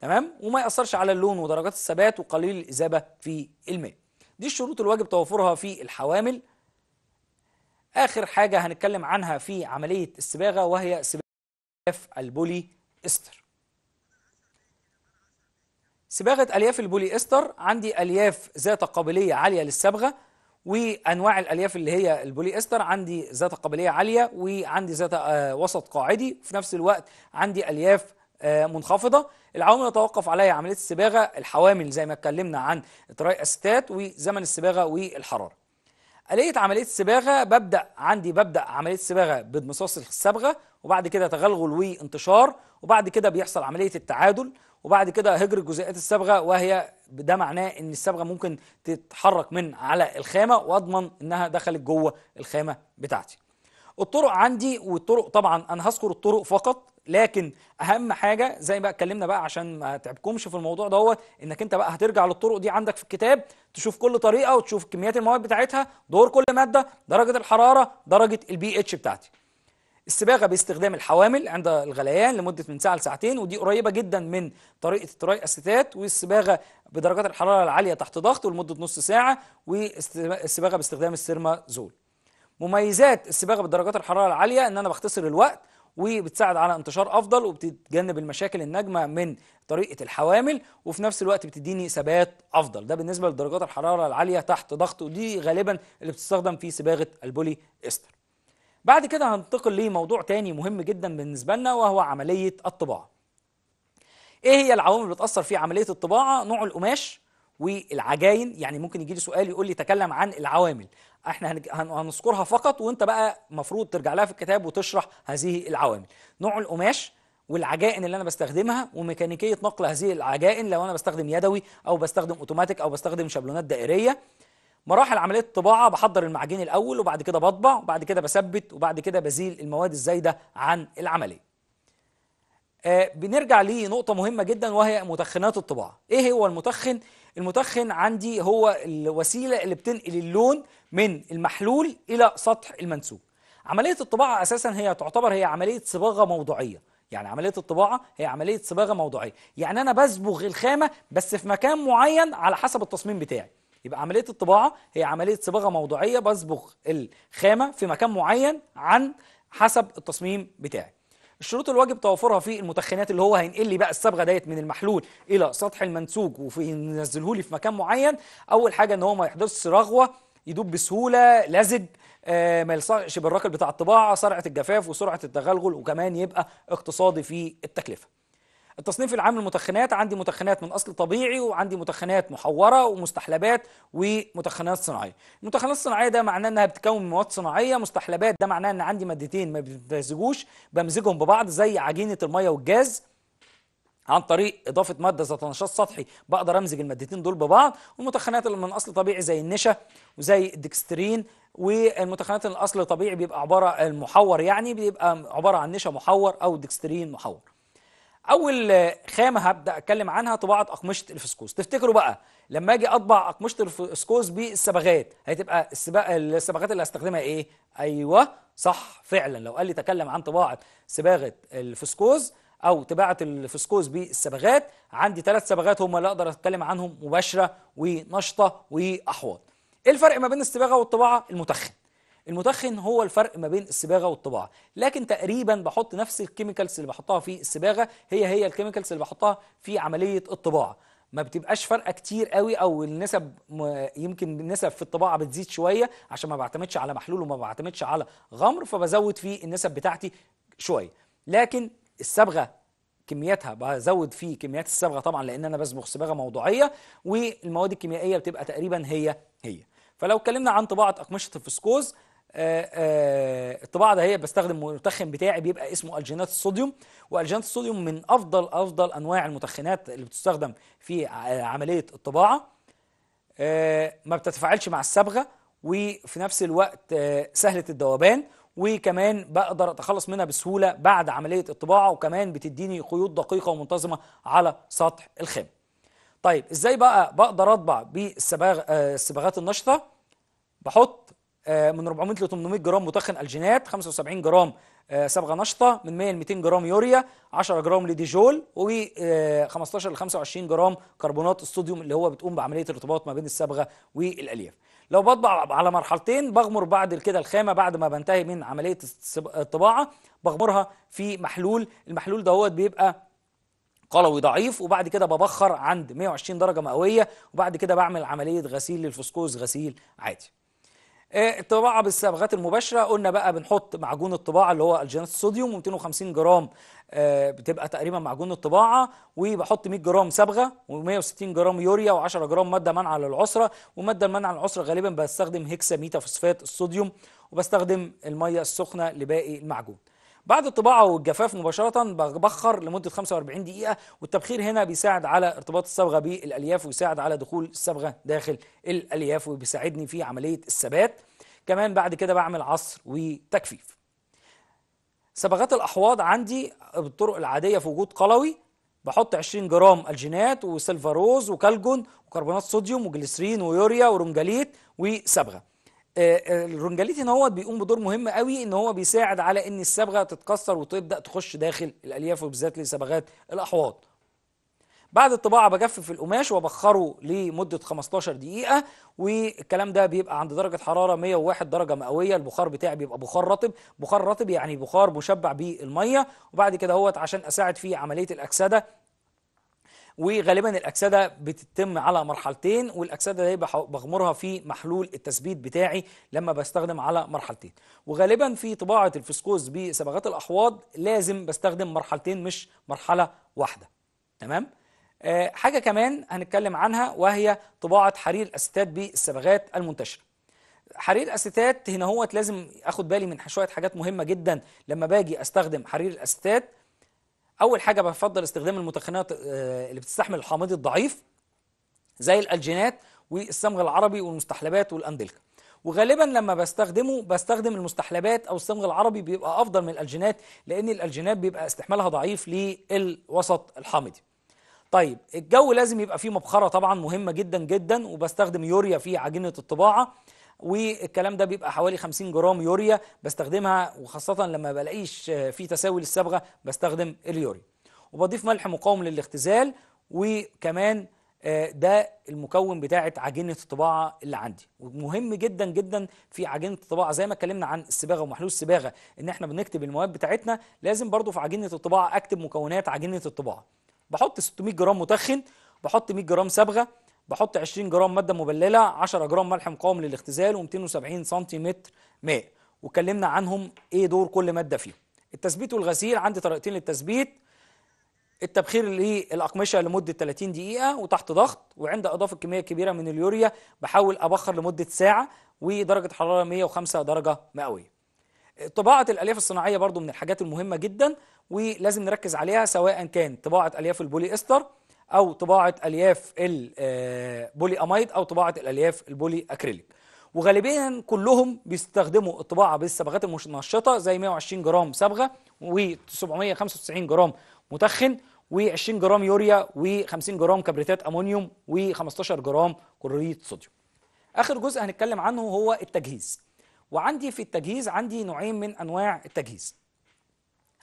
تمام وما ياثرش على اللون ودرجات الثبات وقليل الاذابه في الماء دي الشروط الواجب توفرها في الحوامل اخر حاجه هنتكلم عنها في عمليه الصباغه وهي صباغه البولي استر صباغه الياف البوليستر عندي الياف ذات قابليه عاليه للصبغه وانواع الالياف اللي هي البوليستر عندي ذات قابليه عاليه وعندي ذات آه، وسط قاعدي في نفس الوقت عندي الياف آه، منخفضه العوامل اللي يتوقف عليها عمليه الصباغه الحوامل زي ما اتكلمنا عن تراي اسيتات وزمن الصباغه والحراره آلية عملية الصباغة ببدأ عندي ببدأ عملية الصباغة بمصاص الصبغة وبعد كده تغلغل وانتشار وبعد كده بيحصل عملية التعادل وبعد كده هجر جزيئات الصبغه وهي ده معناه ان الصبغه ممكن تتحرك من على الخامه واضمن انها دخلت جوه الخامه بتاعتي الطرق عندي والطرق طبعا انا هذكر الطرق فقط لكن اهم حاجه زي ما اتكلمنا بقى عشان ما تعبكمش في الموضوع دوت انك انت بقى هترجع للطرق دي عندك في الكتاب تشوف كل طريقه وتشوف كميات المواد بتاعتها دور كل ماده درجه الحراره درجه البي اتش بتاعتي الصباغه باستخدام الحوامل عند الغليان لمده من ساعه لساعتين ودي قريبه جدا من طريقه استراء اسيتات والصباغه بدرجات الحراره العاليه تحت ضغط ولمده نص ساعه والصباغه باستخدام السيرما زول مميزات الصباغه بدرجات الحراره العاليه ان انا بختصر الوقت وبتساعد على انتشار افضل وبتتجنب المشاكل الناجمه من طريقه الحوامل وفي نفس الوقت بتديني ثبات افضل ده بالنسبه لدرجات الحراره العاليه تحت ضغط ودي غالبا اللي بتستخدم في صباغه البولي استر بعد كده هننتقل لموضوع تاني مهم جدا بالنسبة لنا وهو عملية الطباعة ايه هي العوامل اللي بتأثر في عملية الطباعة نوع القماش والعجاين يعني ممكن يجي لي سؤال يقول لي تكلم عن العوامل احنا هنذكرها فقط وانت بقى مفروض ترجع لها في الكتاب وتشرح هذه العوامل نوع القماش والعجائن اللي انا بستخدمها وميكانيكيه نقل هذه العجائن لو انا بستخدم يدوي او بستخدم اوتوماتيك او بستخدم شابلونات دائريه مراحل عمليه الطباعه بحضر المعجين الاول وبعد كده بطبع وبعد كده بثبت وبعد كده بزيل المواد الزايده عن العمليه آه بنرجع لنقطه مهمه جدا وهي متخنات الطباعه ايه هو المتخن المتخن عندي هو الوسيله اللي بتنقل اللون من المحلول الى سطح المنسوب عمليه الطباعه اساسا هي تعتبر هي عمليه صباغه موضوعيه يعني عمليه الطباعه هي عمليه صباغه موضوعيه يعني انا بصبغ الخامه بس في مكان معين على حسب التصميم بتاعي يبقى عملية الطباعة هي عملية صباغة موضوعية بصبغ الخامة في مكان معين عن حسب التصميم بتاعي الشروط الواجب توفرها في المتخنات اللي هو هينقل لي بقى الصبغه ديت من المحلول الى سطح المنسوج وينزله لي في مكان معين اول حاجه ان هو ما يحدثش رغوه يدوب بسهوله لزج آه، ما يلصقش بالراكل بتاع الطباعه سرعه الجفاف وسرعه التغلغل وكمان يبقى اقتصادي في التكلفه التصنيف العام للمتخنات عندي متخنات من اصل طبيعي وعندي متخنات محوره ومستحلبات ومتخنات صناعيه المتخنات الصناعيه ده معناه انها بتكون من مواد صناعيه مستحلبات ده معناه ان عندي مادتين ما بيتمزجوش بمزجهم ببعض زي عجينه الميه والجاز عن طريق اضافه ماده ذات نشاط سطحي بقدر امزج المادتين دول ببعض والمتخنات اللي من اصل طبيعي زي النشا وزي الدكسترين والمتخنات الاصل طبيعي بيبقى عباره المحور يعني بيبقى عباره عن نشا محور او دكسترين محور اول خامه هبدا اتكلم عنها طباعه اقمشه الفسكوز تفتكروا بقى لما اجي اطبع اقمشه الفسكوز بالصبغات هتبقى السباغ الصبغات اللي هستخدمها ايه ايوه صح فعلا لو قال لي تكلم عن طباعه صباغه الفسكوز او طباعه الفسكوز بالصبغات عندي ثلاث صبغات هم اللي اقدر اتكلم عنهم مباشره ونشطه واحواض ايه الفرق ما بين الصباغه والطباعه المتخن المدخن هو الفرق ما بين الصباغه والطباعه لكن تقريبا بحط نفس الكيميكالز اللي بحطها في الصباغه هي هي الكيميكالز اللي بحطها في عمليه الطباعه ما بتبقاش فارقه كتير قوي او النسب يمكن النسب في الطباعه بتزيد شويه عشان ما بعتمدش على محلول وما بعتمدش على غمر فبزود في النسب بتاعتي شويه لكن الصبغه كمياتها بزود في كميات الصبغه طبعا لان انا بصبغ صباغه موضوعيه والمواد الكيميائيه بتبقى تقريبا هي هي فلو اتكلمنا عن طباعه اقمشه الفسكوز آه، آه، الطباعه ده هي بستخدم المتخن بتاعي بيبقى اسمه الجينات الصوديوم والجينات الصوديوم من افضل افضل انواع المتخنات اللي بتستخدم في عمليه الطباعه آه، ما بتتفاعلش مع الصبغه وفي نفس الوقت سهله الذوبان وكمان بقدر اتخلص منها بسهوله بعد عمليه الطباعه وكمان بتديني خيوط دقيقه ومنتظمه على سطح الخام. طيب ازاي بقى بقدر اطبع بالصبغات النشطه؟ بحط آه، من 400 ل 800 جرام مدخن الجينات 75 جرام صبغه آه، نشطه من 100 ل 200 جرام يوريا 10 جرام لديجول و 15 ل 25 جرام كربونات الصوديوم اللي هو بتقوم بعمليه الارتباط ما بين الصبغه والالياف لو بطبع على مرحلتين بغمر بعد كده الخامه بعد ما بنتهي من عمليه الطباعه بغمرها في محلول المحلول دوت بيبقى قلوي ضعيف وبعد كده ببخر عند 120 درجه مئويه وبعد كده بعمل عمليه غسيل للفسكوز غسيل عادي الطباعه بالصبغات المباشره قلنا بقى بنحط معجون الطباعه اللي هو الجينات الصوديوم 250 جرام آه، بتبقى تقريبا معجون الطباعه وبحط 100 جرام صبغه و160 جرام يوريا و10 جرام ماده مانعه للعسره وماده المانعه للعسره غالبا بستخدم هيكسا ميتا فوسفات الصوديوم وبستخدم الميه السخنه لباقي المعجون بعد الطباعة والجفاف مباشرة ببخر لمدة 45 دقيقة والتبخير هنا بيساعد على ارتباط الصبغة بالألياف ويساعد على دخول الصبغة داخل الألياف وبيساعدني في عملية الثبات كمان بعد كده بعمل عصر وتجفيف صبغات الأحواض عندي بالطرق العادية في وجود قلوي بحط 20 جرام الجينات وسيلفاروز وكالجون وكربونات صوديوم وجليسرين ويوريا ورونجاليت وصبغه آه، آه، الرنجليتي هو بيقوم بدور مهم قوي ان هو بيساعد على ان الصبغه تتكسر وتبدا تخش داخل الالياف وبالذات لصبغات الاحواض بعد الطباعه بجفف القماش وبخره لمده 15 دقيقه والكلام ده بيبقى عند درجه حراره 101 درجه مئويه البخار بتاعي بيبقى بخار رطب بخار رطب يعني بخار مشبع بالميه وبعد كده اهوت عشان اساعد في عمليه الاكسده وغالبا الأكسدة بتتم على مرحلتين والأكسدة دي بغمرها في محلول التثبيت بتاعي لما بستخدم على مرحلتين وغالبا في طباعة الفسكوز بصبغات الأحواض لازم بستخدم مرحلتين مش مرحلة واحدة تمام؟ أه حاجة كمان هنتكلم عنها وهي طباعة حرير الأستات بالصبغات المنتشرة حرير الأستات هنا هو لازم أخد بالي من شوية حاجات مهمة جدا لما باجي أستخدم حرير الأستات اول حاجه بفضل استخدام المتخنات آه، اللي بتستحمل الحامض الضعيف زي الالجينات والصمغ العربي والمستحلبات والاندلكا وغالبا لما بستخدمه بستخدم المستحلبات او الصمغ العربي بيبقى افضل من الالجينات لان الالجينات بيبقى استحمالها ضعيف للوسط الحامضي طيب الجو لازم يبقى فيه مبخره طبعا مهمه جدا جدا وبستخدم يوريا في عجينه الطباعه والكلام ده بيبقى حوالي 50 جرام يوريا بستخدمها وخاصه لما بلاقيش آه، في تساوي للصبغه بستخدم اليوريا وبضيف ملح مقاوم للاختزال وكمان آه، ده المكون بتاعه عجينه الطباعه اللي عندي ومهم جدا جدا في عجينه الطباعه زي ما اتكلمنا عن الصباغه ومحلول الصباغه ان احنا بنكتب المواد بتاعتنا لازم برضو في عجينه الطباعه اكتب مكونات عجينه الطباعه بحط 600 جرام متخن بحط 100 جرام صبغه بحط 20 جرام ماده مبلله 10 جرام ملح مقاوم للاختزال و270 سنتيمتر ماء واتكلمنا عنهم ايه دور كل ماده فيهم التثبيت والغسيل عندي طريقتين للتثبيت التبخير للاقمشه لمده 30 دقيقه وتحت ضغط وعند اضافه كميه كبيره من اليوريا بحاول ابخر لمده ساعه ودرجه حراره 105 درجه مئويه طباعه الالياف الصناعيه برضو من الحاجات المهمه جدا ولازم نركز عليها سواء كان طباعه الياف البولي استر او طباعه الياف البولي آه، امايد او طباعه الالياف البولي اكريليك وغالبيا كلهم بيستخدموا الطباعه بالصبغات المنشطه زي 120 جرام صبغه و795 جرام متخن و20 جرام يوريا و50 جرام كبريتات امونيوم و15 جرام كلوريد صوديوم اخر جزء هنتكلم عنه هو التجهيز وعندي في التجهيز عندي نوعين من انواع التجهيز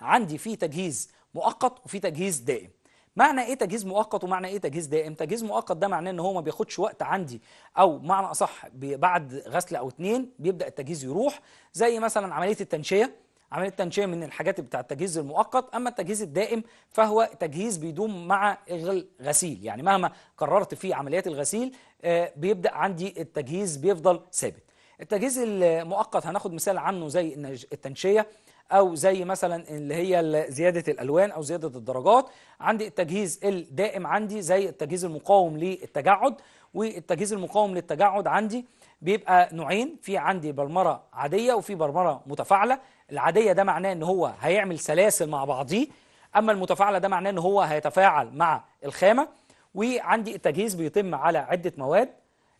عندي في تجهيز مؤقت وفي تجهيز دائم معنى ايه تجهيز مؤقت ومعنى ايه تجهيز دائم تجهيز مؤقت ده معناه ان هو ما بياخدش وقت عندي او معنى اصح بعد غسل او اتنين بيبدا التجهيز يروح زي مثلا عمليه التنشيه عمليه التنشيه من الحاجات بتاع التجهيز المؤقت اما التجهيز الدائم فهو تجهيز بيدوم مع الغسيل يعني مهما كررت فيه عمليات الغسيل آه، بيبدا عندي التجهيز بيفضل ثابت التجهيز المؤقت هناخد مثال عنه زي التنشيه او زي مثلا اللي هي زياده الالوان او زياده الدرجات عندي التجهيز الدائم عندي زي التجهيز المقاوم للتجعد والتجهيز المقاوم للتجعد عندي بيبقى نوعين في عندي برمره عاديه وفي برمره متفاعله العاديه ده معناه ان هو هيعمل سلاسل مع بعضيه اما المتفاعله ده معناه ان هو هيتفاعل مع الخامه وعندي التجهيز بيتم على عده مواد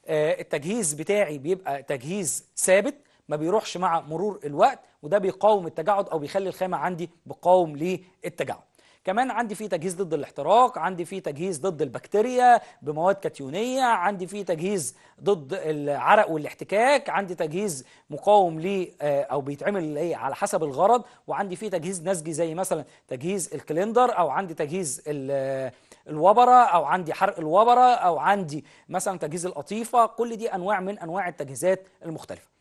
آه، التجهيز بتاعي بيبقى تجهيز ثابت ما بيروحش مع مرور الوقت وده بيقاوم التجعد او بيخلي الخامه عندي بقاوم للتجعد كمان عندي فيه تجهيز ضد الاحتراق عندي فيه تجهيز ضد البكتيريا بمواد كاتيونيه عندي فيه تجهيز ضد العرق والاحتكاك عندي تجهيز مقاوم ل آه، او بيتعمل ايه على حسب الغرض وعندي فيه تجهيز نسجي زي مثلا تجهيز الكليندر او عندي تجهيز آه، الوبره او عندي حرق الوبره او عندي مثلا تجهيز القطيفه كل دي انواع من انواع التجهيزات المختلفه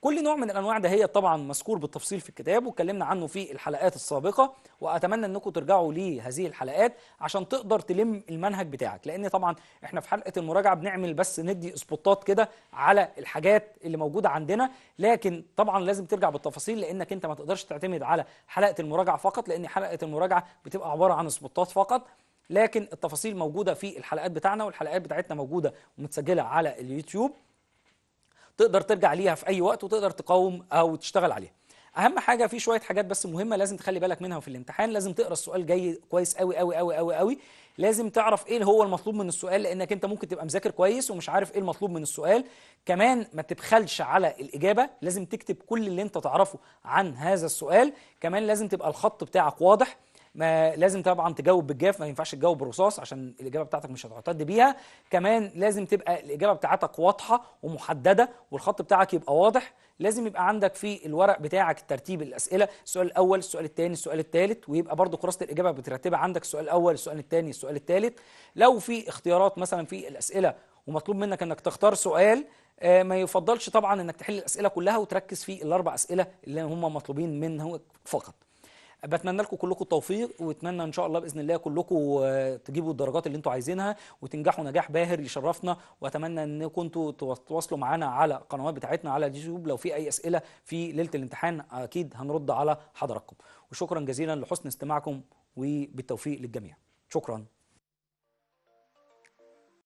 كل نوع من الانواع ده هي طبعا مذكور بالتفصيل في الكتاب واتكلمنا عنه في الحلقات السابقه واتمنى انكم ترجعوا لهذه الحلقات عشان تقدر تلم المنهج بتاعك لان طبعا احنا في حلقه المراجعه بنعمل بس ندي سبوتات كده على الحاجات اللي موجوده عندنا لكن طبعا لازم ترجع بالتفاصيل لانك انت ما تقدرش تعتمد على حلقه المراجعه فقط لان حلقه المراجعه بتبقى عباره عن سبوتات فقط لكن التفاصيل موجوده في الحلقات بتاعنا والحلقات بتاعتنا موجوده ومتسجله على اليوتيوب تقدر ترجع ليها في اي وقت وتقدر تقاوم او تشتغل عليها اهم حاجه في شويه حاجات بس مهمه لازم تخلي بالك منها في الامتحان لازم تقرا السؤال جاي كويس قوي قوي قوي قوي قوي لازم تعرف ايه اللي هو المطلوب من السؤال لانك انت ممكن تبقى مذاكر كويس ومش عارف ايه المطلوب من السؤال كمان ما تبخلش على الاجابه لازم تكتب كل اللي انت تعرفه عن هذا السؤال كمان لازم تبقى الخط بتاعك واضح ما لازم طبعا تجاوب بالجاف ما ينفعش تجاوب بالرصاص عشان الاجابه بتاعتك مش هتعتد بيها كمان لازم تبقى الاجابه بتاعتك واضحه ومحدده والخط بتاعك يبقى واضح لازم يبقى عندك في الورق بتاعك ترتيب الاسئله السؤال الاول السؤال الثاني السؤال الثالث ويبقى برضو كراسه الاجابه بترتبها عندك السؤال الاول السؤال الثاني السؤال الثالث لو في اختيارات مثلا في الاسئله ومطلوب منك انك تختار سؤال آه، ما يفضلش طبعا انك تحل الاسئله كلها وتركز في الاربع اسئله اللي هم مطلوبين منه فقط بتمنى لكم كلكم التوفيق واتمنى ان شاء الله باذن الله كلكم آه، تجيبوا الدرجات اللي انتم عايزينها وتنجحوا نجاح باهر يشرفنا واتمنى انكم تتواصلوا معانا على القنوات بتاعتنا على اليوتيوب لو في اي اسئله في ليله الامتحان اكيد هنرد على حضراتكم وشكرا جزيلا لحسن استماعكم وبالتوفيق للجميع شكرا